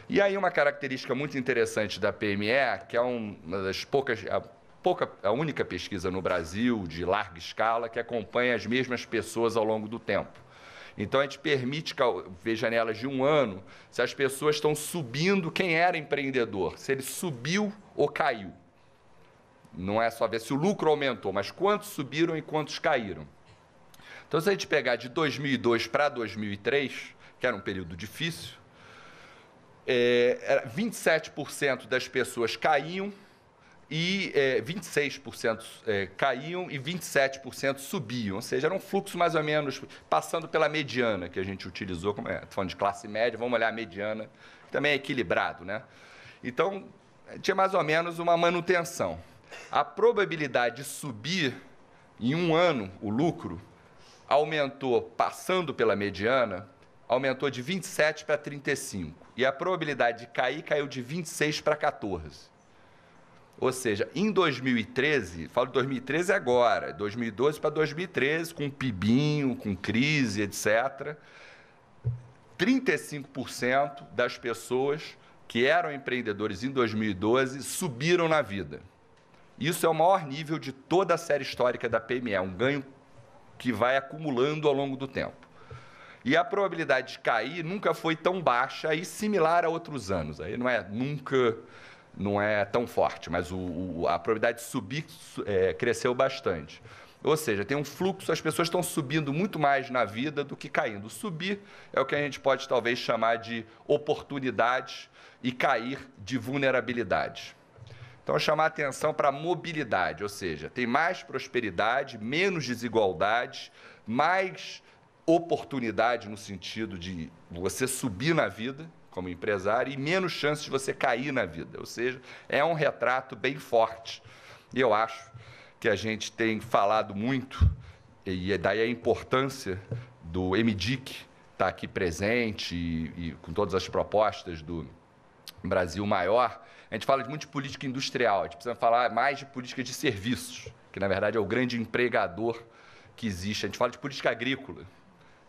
E aí uma característica muito interessante da PME, que é uma das poucas, a, pouca, a única pesquisa no Brasil de larga escala que acompanha as mesmas pessoas ao longo do tempo. Então a gente permite ver janelas de um ano se as pessoas estão subindo quem era empreendedor, se ele subiu ou caiu. Não é só ver se o lucro aumentou, mas quantos subiram e quantos caíram. Então, se a gente pegar de 2002 para 2003, que era um período difícil, é, 27% das pessoas caíam, e é, 26% é, caíam e 27% subiam. Ou seja, era um fluxo mais ou menos passando pela mediana que a gente utilizou, como é, falando de classe média, vamos olhar a mediana, que também é equilibrado, né? Então, tinha mais ou menos uma manutenção. A probabilidade de subir em um ano o lucro aumentou, passando pela mediana, aumentou de 27 para 35. E a probabilidade de cair caiu de 26 para 14. Ou seja, em 2013, falo 2013 agora, 2012 para 2013, com pibinho, com crise, etc., 35% das pessoas que eram empreendedores em 2012 subiram na vida. Isso é o maior nível de toda a série histórica da PME, é um ganho que vai acumulando ao longo do tempo. E a probabilidade de cair nunca foi tão baixa e similar a outros anos. Aí não é nunca não é tão forte, mas o, o, a probabilidade de subir é, cresceu bastante. Ou seja, tem um fluxo, as pessoas estão subindo muito mais na vida do que caindo. Subir é o que a gente pode talvez chamar de oportunidade e cair de vulnerabilidade. Então, chamar atenção para a mobilidade, ou seja, tem mais prosperidade, menos desigualdade, mais oportunidade no sentido de você subir na vida, como empresário e menos chances de você cair na vida. Ou seja, é um retrato bem forte. E eu acho que a gente tem falado muito, e é, daí a importância do MDIC estar tá aqui presente e, e com todas as propostas do Brasil Maior. A gente fala muito de política industrial, a gente precisa falar mais de política de serviços, que na verdade é o grande empregador que existe. A gente fala de política agrícola.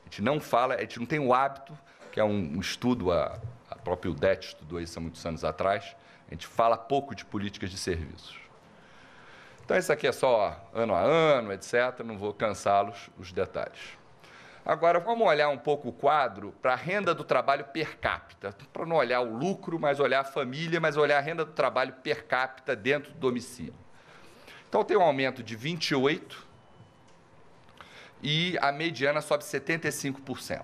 A gente não fala, a gente não tem o hábito que é um, estudo, a, a própria UDET estudou isso há muitos anos atrás, a gente fala pouco de políticas de serviços. Então, isso aqui é só ano a ano, etc. Não vou cansá-los os detalhes. Agora, vamos olhar um pouco o quadro para a renda do trabalho per capita. Para não olhar o lucro, mas olhar a família, mas olhar a renda do trabalho per capita dentro do domicílio. Então, tem um aumento de 28 e a mediana sobe 75%.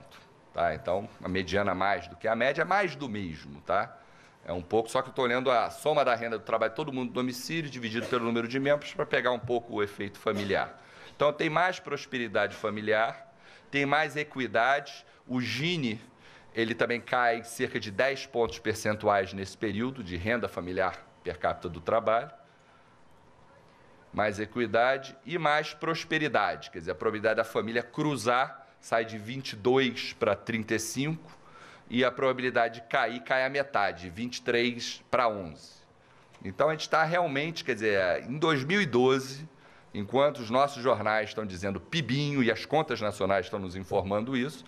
Tá? Então, a mediana é mais do que a média é mais do mesmo, tá? É um pouco, só que eu estou olhando a soma da renda do trabalho de todo mundo do domicílio, dividido pelo número de membros, para pegar um pouco o efeito familiar. Então, tem mais prosperidade familiar, tem mais equidade. O Gini, ele também cai cerca de 10 pontos percentuais nesse período de renda familiar per capita do trabalho. Mais equidade e mais prosperidade, quer dizer, a probabilidade da família cruzar sai de 22 para 35 e a probabilidade de cair cai a metade, 23 para 11. Então a gente está realmente, quer dizer, em 2012, enquanto os nossos jornais estão dizendo pibinho e as contas nacionais estão nos informando isso,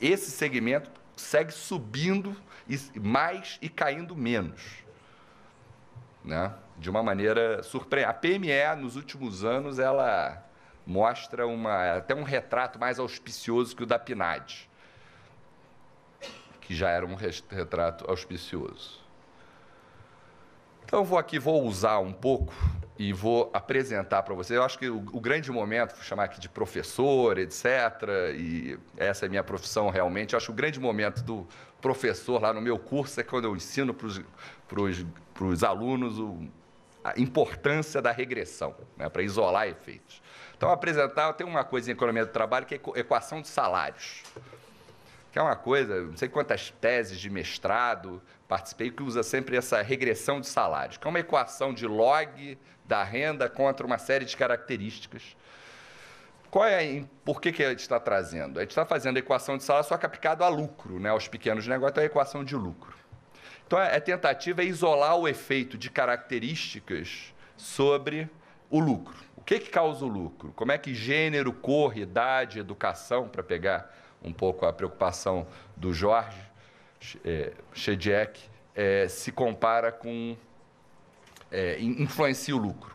esse segmento segue subindo mais e caindo menos. Né? De uma maneira surpreendente. A PME, nos últimos anos, ela mostra uma, até um retrato mais auspicioso que o da PNAD, que já era um retrato auspicioso. Então, vou aqui, vou usar um pouco e vou apresentar para vocês. Eu acho que o, o, grande momento, vou chamar aqui de professor, etc., e essa é minha profissão realmente. Eu acho que o grande momento do professor lá no meu curso é quando eu ensino para os alunos o, a importância da regressão, né, para isolar efeitos. Então, apresentar, tem uma coisa em economia do trabalho que é equação de salários, que é uma coisa, não sei quantas teses de mestrado participei, que usa sempre essa regressão de salários, que é uma equação de log da renda contra uma série de características. Qual é, por que, que a gente está trazendo? A gente está fazendo a equação de salário só que aplicado a lucro, né? aos pequenos negócios, então é a equação de lucro. Então, a é, é tentativa é isolar o efeito de características sobre o lucro que, que causa o lucro? Como é que gênero, cor, idade, educação, para pegar um pouco a preocupação do Jorge é, Shediek, é, se compara com. É, influencia o lucro?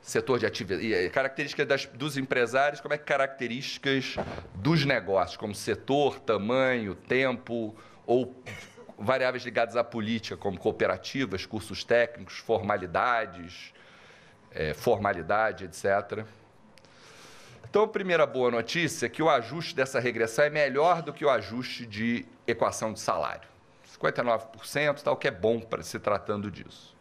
Setor de atividade. É, características das, dos empresários, como é que características dos negócios, como setor, tamanho, tempo, ou variáveis ligadas à política, como cooperativas, cursos técnicos, formalidades, é, formalidade, etc. Então, a primeira boa notícia é que o ajuste dessa regressão é melhor do que o ajuste de equação de salário. 59%, tal, tá, que é bom para se tratando disso.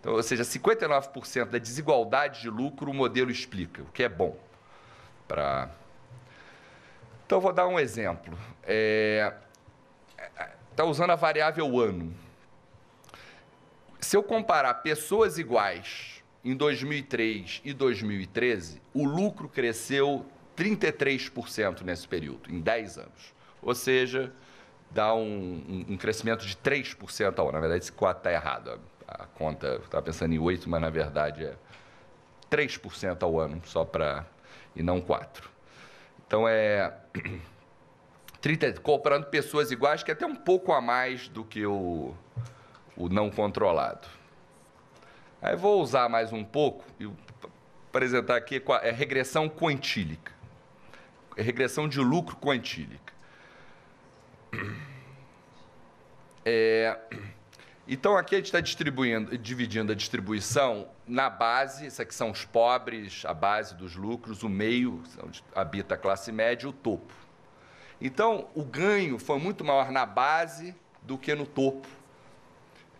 Então, ou seja, 59% da desigualdade de lucro o modelo explica, o que é bom. Pra... Então, vou dar um exemplo. Está é... Tá usando a variável ano. Se eu comparar pessoas iguais em 2003 e 2013, o lucro cresceu 33% nesse período, em 10 anos. Ou seja, dá um, um crescimento de 3% ao ano. Na verdade, esse 4 está errado. A, a conta, estava pensando em 8, mas na verdade é 3% ao ano, só para. e não 4%. Então é. 30, comprando pessoas iguais, que é até um pouco a mais do que o, o não controlado. Aí vou usar mais um pouco e apresentar aqui é regressão quantílica. É regressão de lucro quantílica. É, então aqui a gente está distribuindo, dividindo a distribuição na base, isso aqui são os pobres, a base dos lucros, o meio, onde habita a classe média, o topo. Então o ganho foi muito maior na base do que no topo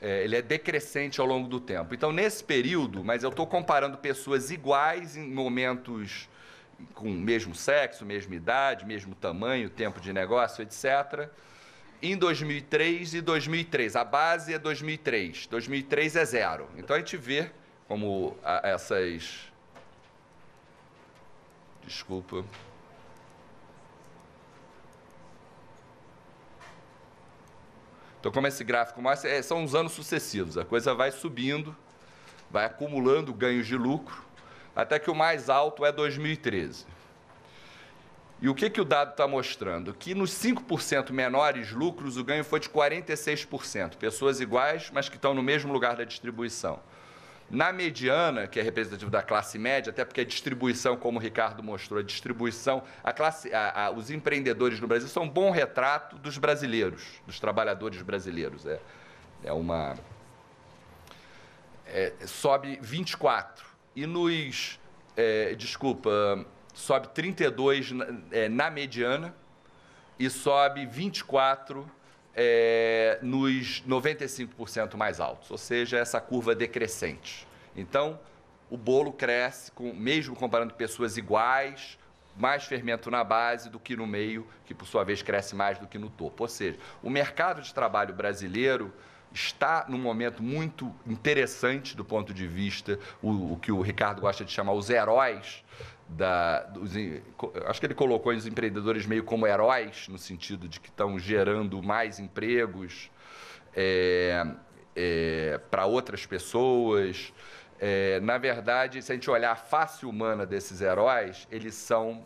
é, ele é decrescente ao longo do tempo. Então, nesse período, mas eu estou comparando pessoas iguais em momentos com o mesmo sexo, mesma idade, mesmo tamanho, tempo de negócio, etc., em 2003 e 2003. A base é 2003. 2003 é zero. Então, a gente vê como essas... Desculpa. Então, como esse gráfico mostra, é, são os anos sucessivos. A coisa vai subindo, vai acumulando ganhos de lucro, até que o mais alto é 2013. E o que, que o dado está mostrando? Que nos 5% menores lucros, o ganho foi de 46%, pessoas iguais, mas que estão no mesmo lugar da distribuição. Na mediana, que é representativo da classe média, até porque a distribuição, como o Ricardo mostrou, a distribuição, a classe, a, a, os empreendedores no Brasil são um bom retrato dos brasileiros, dos trabalhadores brasileiros. É, é uma. É, sobe 24. E nos. É, desculpa, sobe 32 na, é, na mediana e sobe 24 é, nos 95% mais altos, ou seja, essa curva decrescente. Então, o bolo cresce, com, mesmo comparando pessoas iguais, mais fermento na base do que no meio, que por sua vez cresce mais do que no topo. Ou seja, o mercado de trabalho brasileiro está num momento muito interessante do ponto de vista, o, o que o Ricardo gosta de chamar os heróis da, dos, acho que ele colocou os empreendedores meio como heróis, no sentido de que estão gerando mais empregos é, é, para outras pessoas. É, na verdade, se a gente olhar a face humana desses heróis, eles são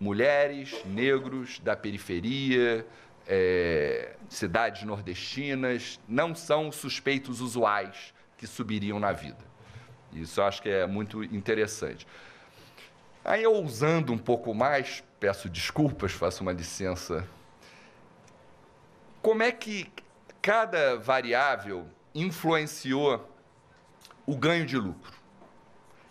mulheres, negros da periferia, é, cidades nordestinas, não são suspeitos usuais que subiriam na vida. Isso acho que é muito interessante. Aí ousando um pouco mais, peço desculpas, faço uma licença. Como é que cada variável influenciou o ganho de lucro?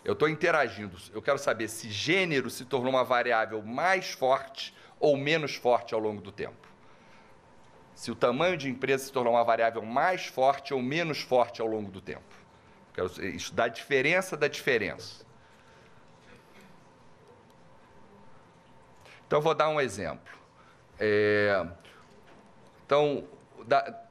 Eu estou interagindo. Eu quero saber se gênero se tornou uma variável mais forte ou menos forte ao longo do tempo. Se o tamanho de empresa se tornou uma variável mais forte ou menos forte ao longo do tempo. Eu quero isso a diferença da diferença. Então, eu vou dar um exemplo. É, então, da,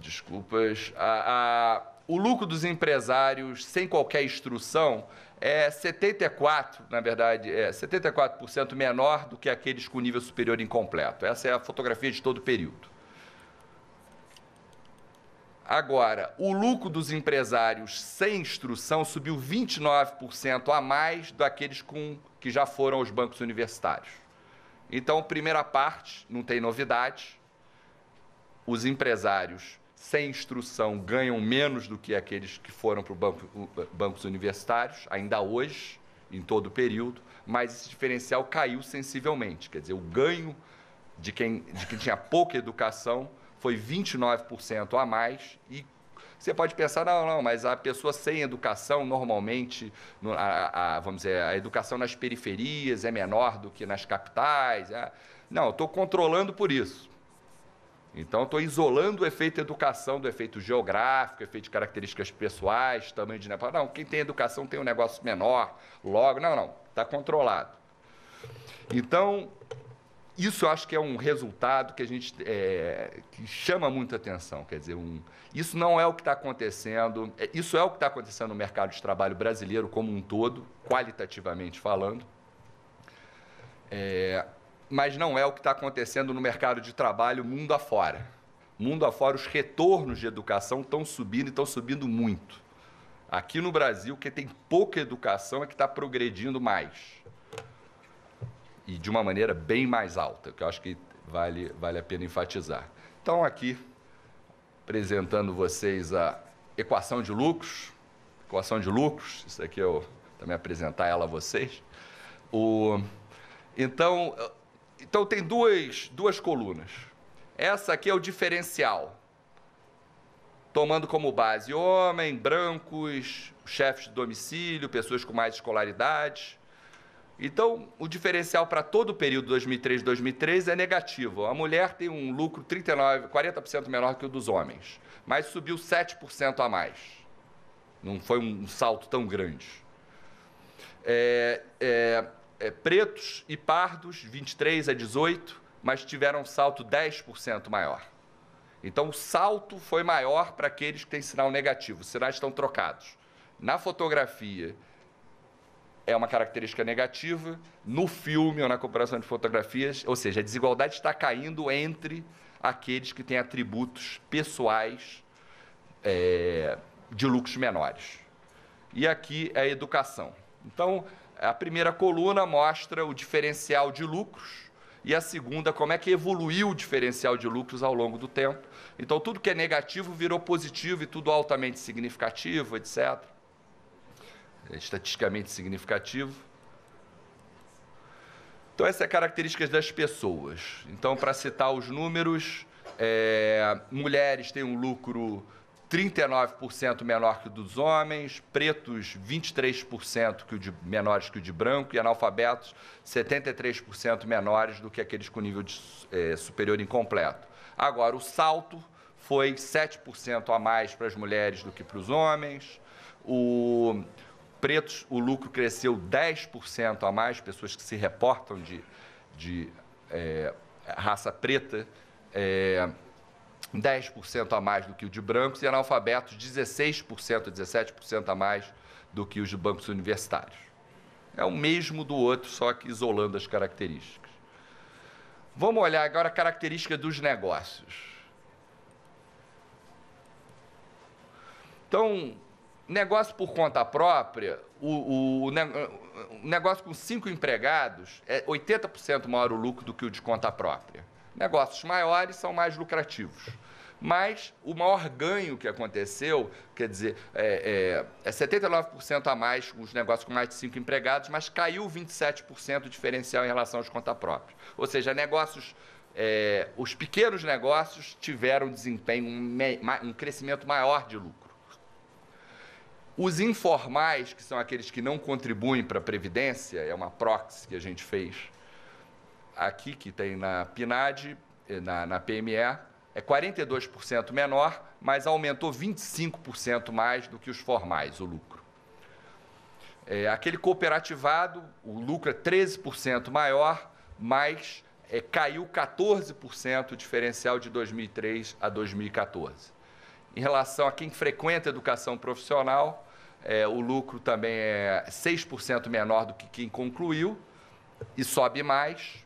desculpas. A, a, o lucro dos empresários sem qualquer instrução é 74%, na verdade, é 74% menor do que aqueles com nível superior incompleto. Essa é a fotografia de todo o período. Agora, o lucro dos empresários sem instrução subiu 29% a mais daqueles com, que já foram aos bancos universitários. Então, primeira parte, não tem novidade. Os empresários sem instrução ganham menos do que aqueles que foram para banco, bancos universitários, ainda hoje, em todo o período, mas esse diferencial caiu sensivelmente. Quer dizer, o ganho de quem, de quem tinha pouca educação foi 29% a mais e você pode pensar, não, não, mas a pessoa sem educação, normalmente, a, a, vamos dizer, a educação nas periferias é menor do que nas capitais. É... Não, estou controlando por isso. Então, estou isolando o efeito educação do efeito geográfico, efeito de características pessoais, tamanho de negócio. Né, não, quem tem educação tem um negócio menor, logo. Não, não, está controlado. Então, isso eu acho que é um resultado que a gente é, que chama muita atenção. Quer dizer, um, isso não é o que está acontecendo, é, isso é o que está acontecendo no mercado de trabalho brasileiro como um todo, qualitativamente falando. É, mas não é o que está acontecendo no mercado de trabalho mundo afora. Mundo afora, os retornos de educação estão subindo e estão subindo muito. Aqui no Brasil, que tem pouca educação é que está progredindo mais e de uma maneira bem mais alta, que eu acho que vale, vale a pena enfatizar. Então, aqui, apresentando vocês a equação de lucros, equação de lucros, isso aqui eu também apresentar ela a vocês. O, então, então, tem duas, duas colunas. Essa aqui é o diferencial, tomando como base homem, brancos, chefes de domicílio, pessoas com mais escolaridade, então, o diferencial para todo o período 2003-2013 é negativo. A mulher tem um lucro 39, 40% menor que o dos homens, mas subiu 7% a mais. Não foi um salto tão grande. É, é, é, pretos e pardos, 23 a 18, mas tiveram um salto 10% maior. Então, o salto foi maior para aqueles que têm sinal negativo. Os sinais estão trocados. Na fotografia é uma característica negativa no filme ou na comparação de fotografias, ou seja, a desigualdade está caindo entre aqueles que têm atributos pessoais é, de lucros menores. E aqui é a educação. Então, a primeira coluna mostra o diferencial de lucros e a segunda, como é que evoluiu o diferencial de lucros ao longo do tempo. Então, tudo que é negativo virou positivo e tudo altamente significativo, etc. É estatisticamente significativo. Então, essa é a característica das pessoas. Então, para citar os números, é, mulheres têm um lucro 39% menor que o dos homens, pretos 23% que o de, menores que o de branco e analfabetos 73% menores do que aqueles com nível de, é, superior incompleto. Agora, o salto foi 7% a mais para as mulheres do que para os homens. O, pretos, o lucro cresceu 10% a mais, pessoas que se reportam de, de é, raça preta, é, 10% a mais do que o de brancos, e analfabetos, 16%, 17% a mais do que os de bancos universitários. É o mesmo do outro, só que isolando as características. Vamos olhar agora a característica dos negócios. Então, Negócio por conta própria, o, o, o negócio com cinco empregados é 80% maior o lucro do que o de conta própria. Negócios maiores são mais lucrativos. Mas o maior ganho que aconteceu, quer dizer, é, é, é 79% a mais os negócios com mais de cinco empregados, mas caiu 27% o diferencial em relação aos conta própria. Ou seja, negócios é, os pequenos negócios tiveram desempenho, um, um crescimento maior de lucro. Os informais, que são aqueles que não contribuem para a Previdência, é uma proxy que a gente fez aqui, que tem na PNAD, eh, na, na PME, é 42% menor, mas aumentou 25% mais do que os formais, o lucro. É, aquele cooperativado, o lucro é 13% maior, mas é, caiu 14% o diferencial de 2003 a 2014. Em relação a quem frequenta educação profissional, é, o lucro também é 6% menor do que quem concluiu e sobe mais.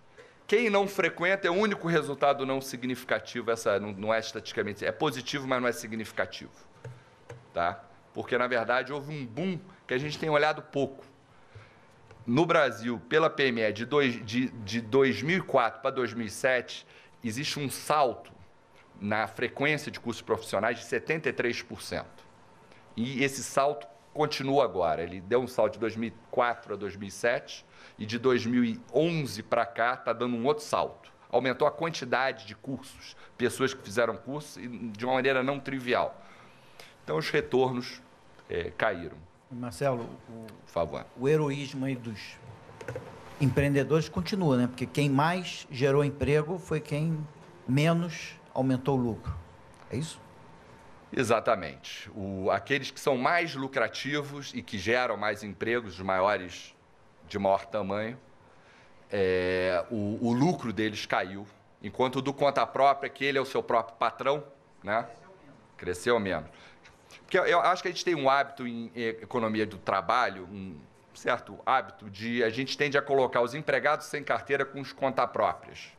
Quem não frequenta é o único resultado não significativo, essa não, não é estatisticamente, é positivo, mas não é significativo. Tá? Porque, na verdade, houve um boom que a gente tem olhado pouco. No Brasil, pela PME, de, dois, de, de 2004 para 2007, existe um salto na frequência de cursos profissionais de 73%. E esse salto continua agora. Ele deu um salto de 2004 a 2007 e de 2011 para cá está dando um outro salto. Aumentou a quantidade de cursos, pessoas que fizeram curso de uma maneira não trivial. Então os retornos é, caíram. Marcelo, o, Por favor. o heroísmo aí dos empreendedores continua, né? Porque quem mais gerou emprego foi quem menos aumentou o lucro. É isso? Exatamente. O, aqueles que são mais lucrativos e que geram mais empregos, os maiores, de maior tamanho, é, o, o, lucro deles caiu. Enquanto o do conta própria, que ele é o seu próprio patrão, né? Cresceu menos. Porque eu, acho que a gente tem um hábito em economia do trabalho, um certo hábito de a gente tende a colocar os empregados sem carteira com os conta próprias.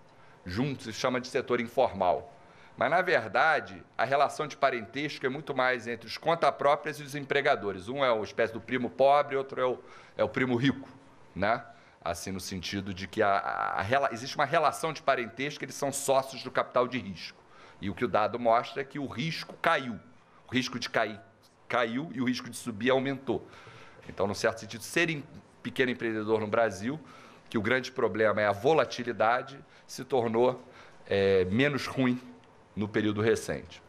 Juntos se chama de setor informal. Mas, na verdade, a relação de parentesco é muito mais entre os conta-próprias e os empregadores. Um é uma espécie do primo pobre, outro é o, é o primo rico, né? Assim, no sentido de que a, a, a, existe uma relação de parentesco, eles são sócios do capital de risco. E o que o dado mostra é que o risco caiu. O risco de cair caiu e o risco de subir aumentou. Então, num certo sentido, ser em, pequeno empreendedor no Brasil, que o grande problema é a volatilidade, se tornou é, menos ruim no período recente.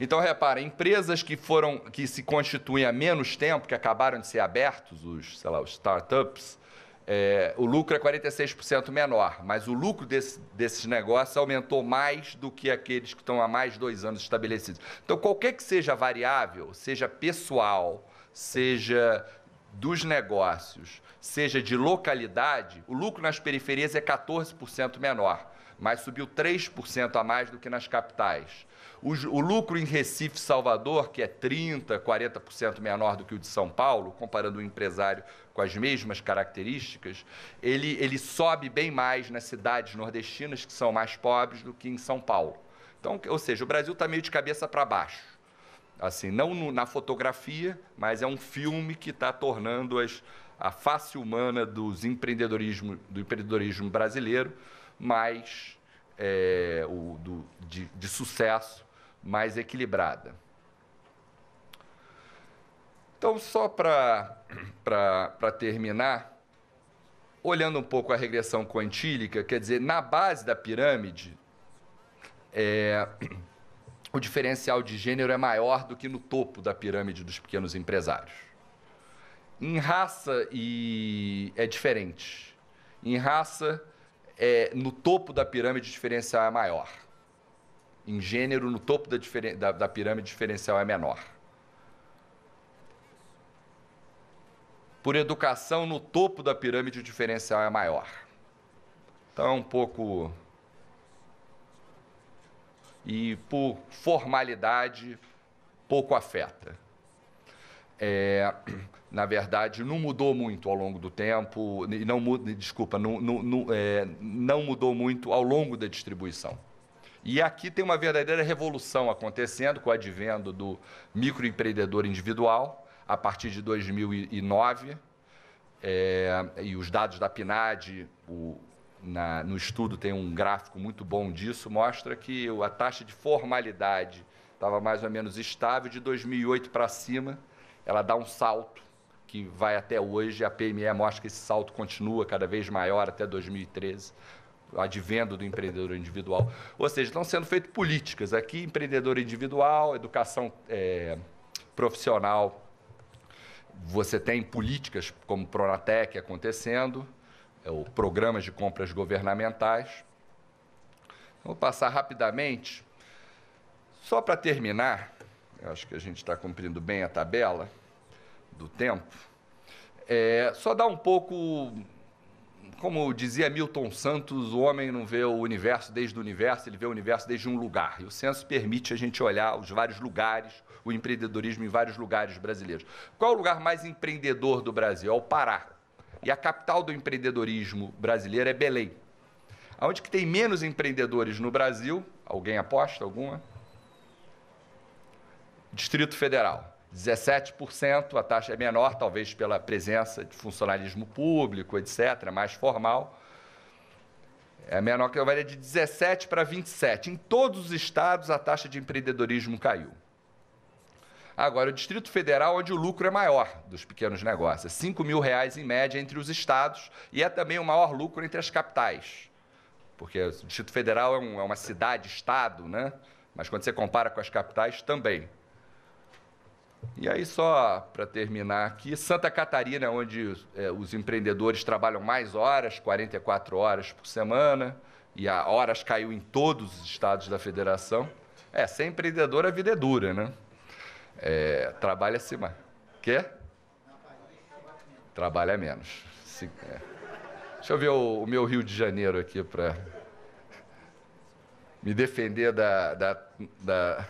Então, repara, empresas que foram que se constituem há menos tempo, que acabaram de ser abertos, os, sei lá, os startups, é, o lucro é 46% menor, mas o lucro desse, desses negócios aumentou mais do que aqueles que estão há mais de dois anos estabelecidos. Então, qualquer que seja a variável, seja pessoal, seja dos negócios, seja de localidade, o lucro nas periferias é 14% menor mas subiu 3% a mais do que nas capitais. O, o lucro em Recife e Salvador, que é 30%, 40% menor do que o de São Paulo, comparando o empresário com as mesmas características, ele, ele sobe bem mais nas cidades nordestinas, que são mais pobres, do que em São Paulo. Então, ou seja, o Brasil está meio de cabeça para baixo assim, não no, na fotografia, mas é um filme que está tornando as, a face humana dos empreendedorismo, do empreendedorismo brasileiro mais é, o, do, de, de sucesso, mais equilibrada. Então, só para terminar, olhando um pouco a regressão quantílica, quer dizer, na base da pirâmide, é, o diferencial de gênero é maior do que no topo da pirâmide dos pequenos empresários. Em raça e é diferente. Em raça, é, no topo da pirâmide diferencial é maior. Em gênero, no topo da, diferen... da, da pirâmide diferencial é menor. Por educação, no topo da pirâmide o diferencial é maior. Então é um pouco. E por formalidade, pouco afeta é, na verdade, não mudou muito ao longo do tempo, e não desculpa, não, não, não, é, não mudou muito ao longo da distribuição. E aqui tem uma verdadeira revolução acontecendo com o advento do microempreendedor individual, a partir de 2009, é, e os dados da PNAD, o, na, no estudo tem um gráfico muito bom disso, mostra que a taxa de formalidade estava mais ou menos estável de 2008 para cima, ela dá um salto que vai até hoje. A PME mostra que esse salto continua cada vez maior até 2013 advendo do empreendedor individual. Ou seja, estão sendo feitas políticas aqui, empreendedor individual, educação é, profissional. Você tem políticas como Pronatec acontecendo, é, o programas de compras governamentais. Vou passar rapidamente, só para terminar, acho que a gente está cumprindo bem a tabela do tempo, é, só dá um pouco. Como dizia Milton Santos, o homem não vê o universo desde o universo, ele vê o universo desde um lugar. E o censo permite a gente olhar os vários lugares, o empreendedorismo em vários lugares brasileiros. Qual é o lugar mais empreendedor do Brasil? É o Pará. E a capital do empreendedorismo brasileiro é Belém. Aonde que tem menos empreendedores no Brasil? Alguém aposta alguma? Distrito Federal. 17%, a taxa é menor, talvez pela presença de funcionalismo público, etc., mais formal. É menor que varia de 17 para 27. Em todos os estados a taxa de empreendedorismo caiu. Agora, o Distrito Federal, onde o lucro é maior dos pequenos negócios, é mil reais em média entre os estados e é também o maior lucro entre as capitais. Porque o Distrito Federal é, é uma cidade-estado, né? Mas quando você compara com as capitais, também. E aí, só para terminar aqui, Santa Catarina, é onde é, os empreendedores trabalham mais horas, 44 horas por semana, e a horas caiu em todos os estados da federação. É, ser empreendedor a vida é dura, né? É, Trabalha-se é mais. Quer? Trabalha é menos. é. Deixa eu ver o, o, meu Rio de Janeiro aqui para me defender da, da, da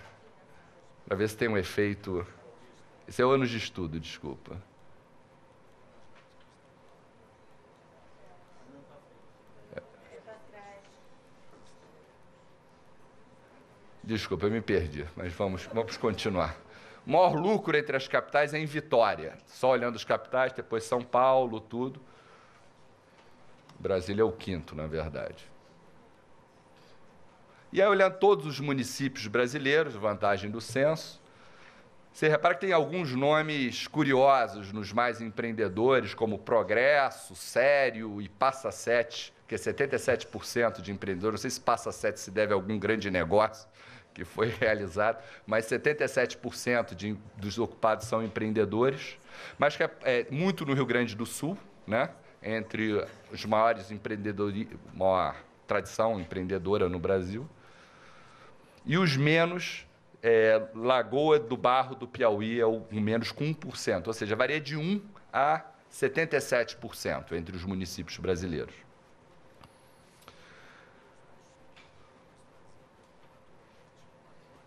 para ver se tem um efeito esse é o ano de estudo, desculpa. Desculpa, eu me perdi, mas vamos, vamos continuar. O maior lucro entre as capitais é em Vitória. Só olhando as capitais, depois São Paulo, tudo. Brasília é o quinto, na verdade. E aí, olhando todos os municípios brasileiros, vantagem do censo, você repara que tem alguns nomes curiosos nos mais empreendedores, como Progresso, Sério e Passa 7, que é 77% de empreendedores. Não sei se Passa 7 se deve a algum grande negócio que foi realizado, mas 77% de, dos ocupados são empreendedores, mas que é, é muito no Rio Grande do Sul, né? entre os maiores empreendedores, maior tradição empreendedora no Brasil, e os menos é, Lagoa do Barro do Piauí é o, menos com 1%, ou seja, varia de 1 a 77% entre os municípios brasileiros.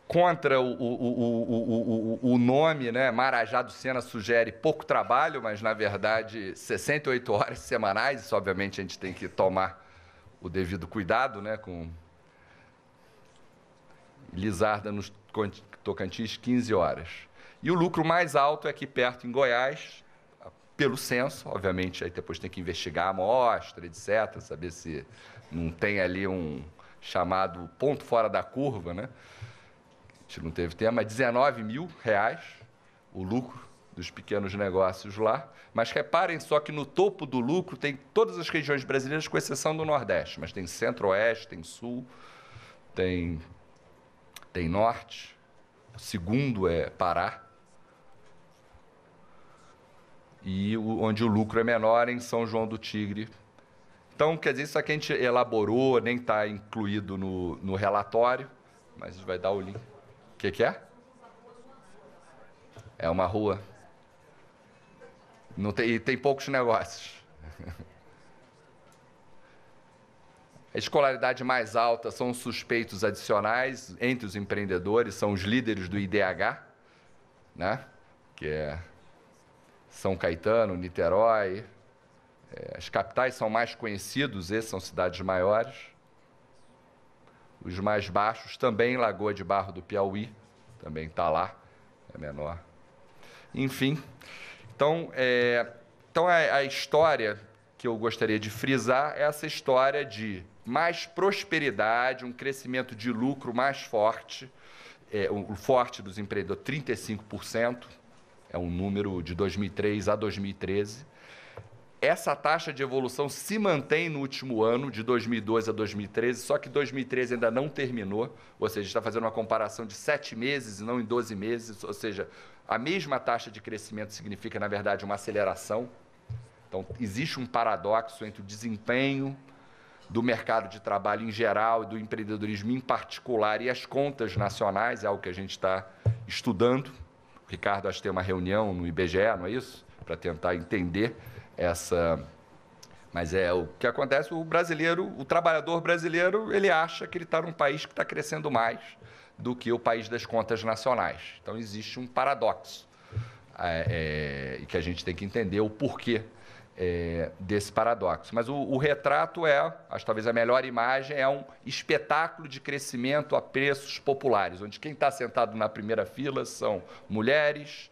Contra o, o, o, o nome, né? Marajá do Sena sugere pouco trabalho, mas na verdade 68 horas semanais, isso obviamente a gente tem que tomar o devido cuidado né? com, Lizarda, no Tocantins, 15 horas. E o lucro mais alto é aqui perto, em Goiás, pelo censo, obviamente, aí depois tem que investigar a amostra, etc., saber se não tem ali um chamado ponto fora da curva, né? A gente não teve tema, mas 19 mil reais o lucro dos pequenos negócios lá. Mas reparem só que no topo do lucro tem todas as regiões brasileiras, com exceção do Nordeste, mas tem Centro-Oeste, tem Sul, tem tem norte, o segundo é Pará, e o, onde o lucro é menor em São João do Tigre. Então, quer dizer, isso aqui a gente elaborou, nem está incluído no, no relatório, mas a gente vai dar o link. O que, que é? É uma rua. Não tem, e tem poucos negócios. A escolaridade mais alta são os suspeitos adicionais entre os empreendedores, são os líderes do IDH, né? que é São Caetano, Niterói. É, as capitais são mais conhecidos, esses são cidades maiores. Os mais baixos também, Lagoa de Barro do Piauí, também está lá, é menor. Enfim, então, é, então a, a história que eu gostaria de frisar é essa história de mais prosperidade, um crescimento de lucro mais forte, é, o forte dos empreendedores, 35%, é um número de 2003 a 2013. Essa taxa de evolução se mantém no último ano, de 2012 a 2013, só que 2013 ainda não terminou, ou seja, está fazendo uma comparação de sete meses e não em 12 meses, ou seja, a mesma taxa de crescimento significa, na verdade, uma aceleração. Então, existe um paradoxo entre o desempenho do mercado de trabalho em geral e do empreendedorismo em particular e as contas nacionais, é algo que a gente está estudando. O Ricardo, acho que tem uma reunião no IBGE, não é isso? Para tentar entender essa. Mas é o que acontece, o brasileiro, o trabalhador brasileiro, ele acha que ele está num país que está crescendo mais do que o país das contas nacionais. Então existe um paradoxo. É, é, e que a gente tem que entender o porquê é, desse paradoxo. Mas o, o, retrato é, acho talvez a melhor imagem, é um espetáculo de crescimento a preços populares, onde quem está sentado na primeira fila são mulheres,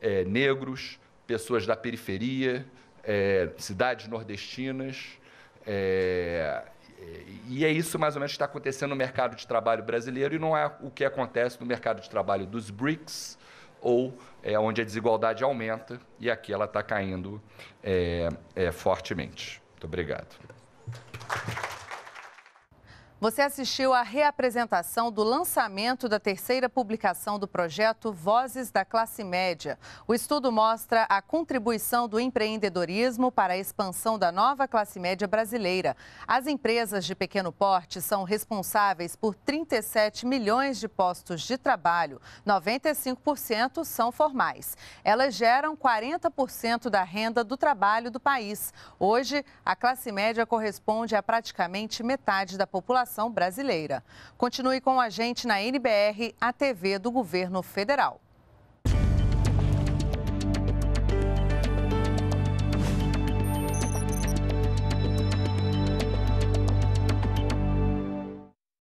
é, negros, pessoas da periferia, é, cidades nordestinas. É, e é isso mais ou menos que está acontecendo no mercado de trabalho brasileiro e não é o que acontece no mercado de trabalho dos BRICS ou é, onde a desigualdade aumenta e aqui ela está caindo é, é, fortemente. Muito obrigado. Você assistiu à reapresentação do lançamento da terceira publicação do projeto Vozes da Classe Média. O estudo mostra a contribuição do empreendedorismo para a expansão da nova classe média brasileira. As empresas de pequeno porte são responsáveis por 37 milhões de postos de trabalho, 95% são formais. Elas geram 40% da renda do trabalho do país. Hoje, a classe média corresponde a praticamente metade da população população brasileira. Continue com a gente na NBR, a TV do Governo Federal.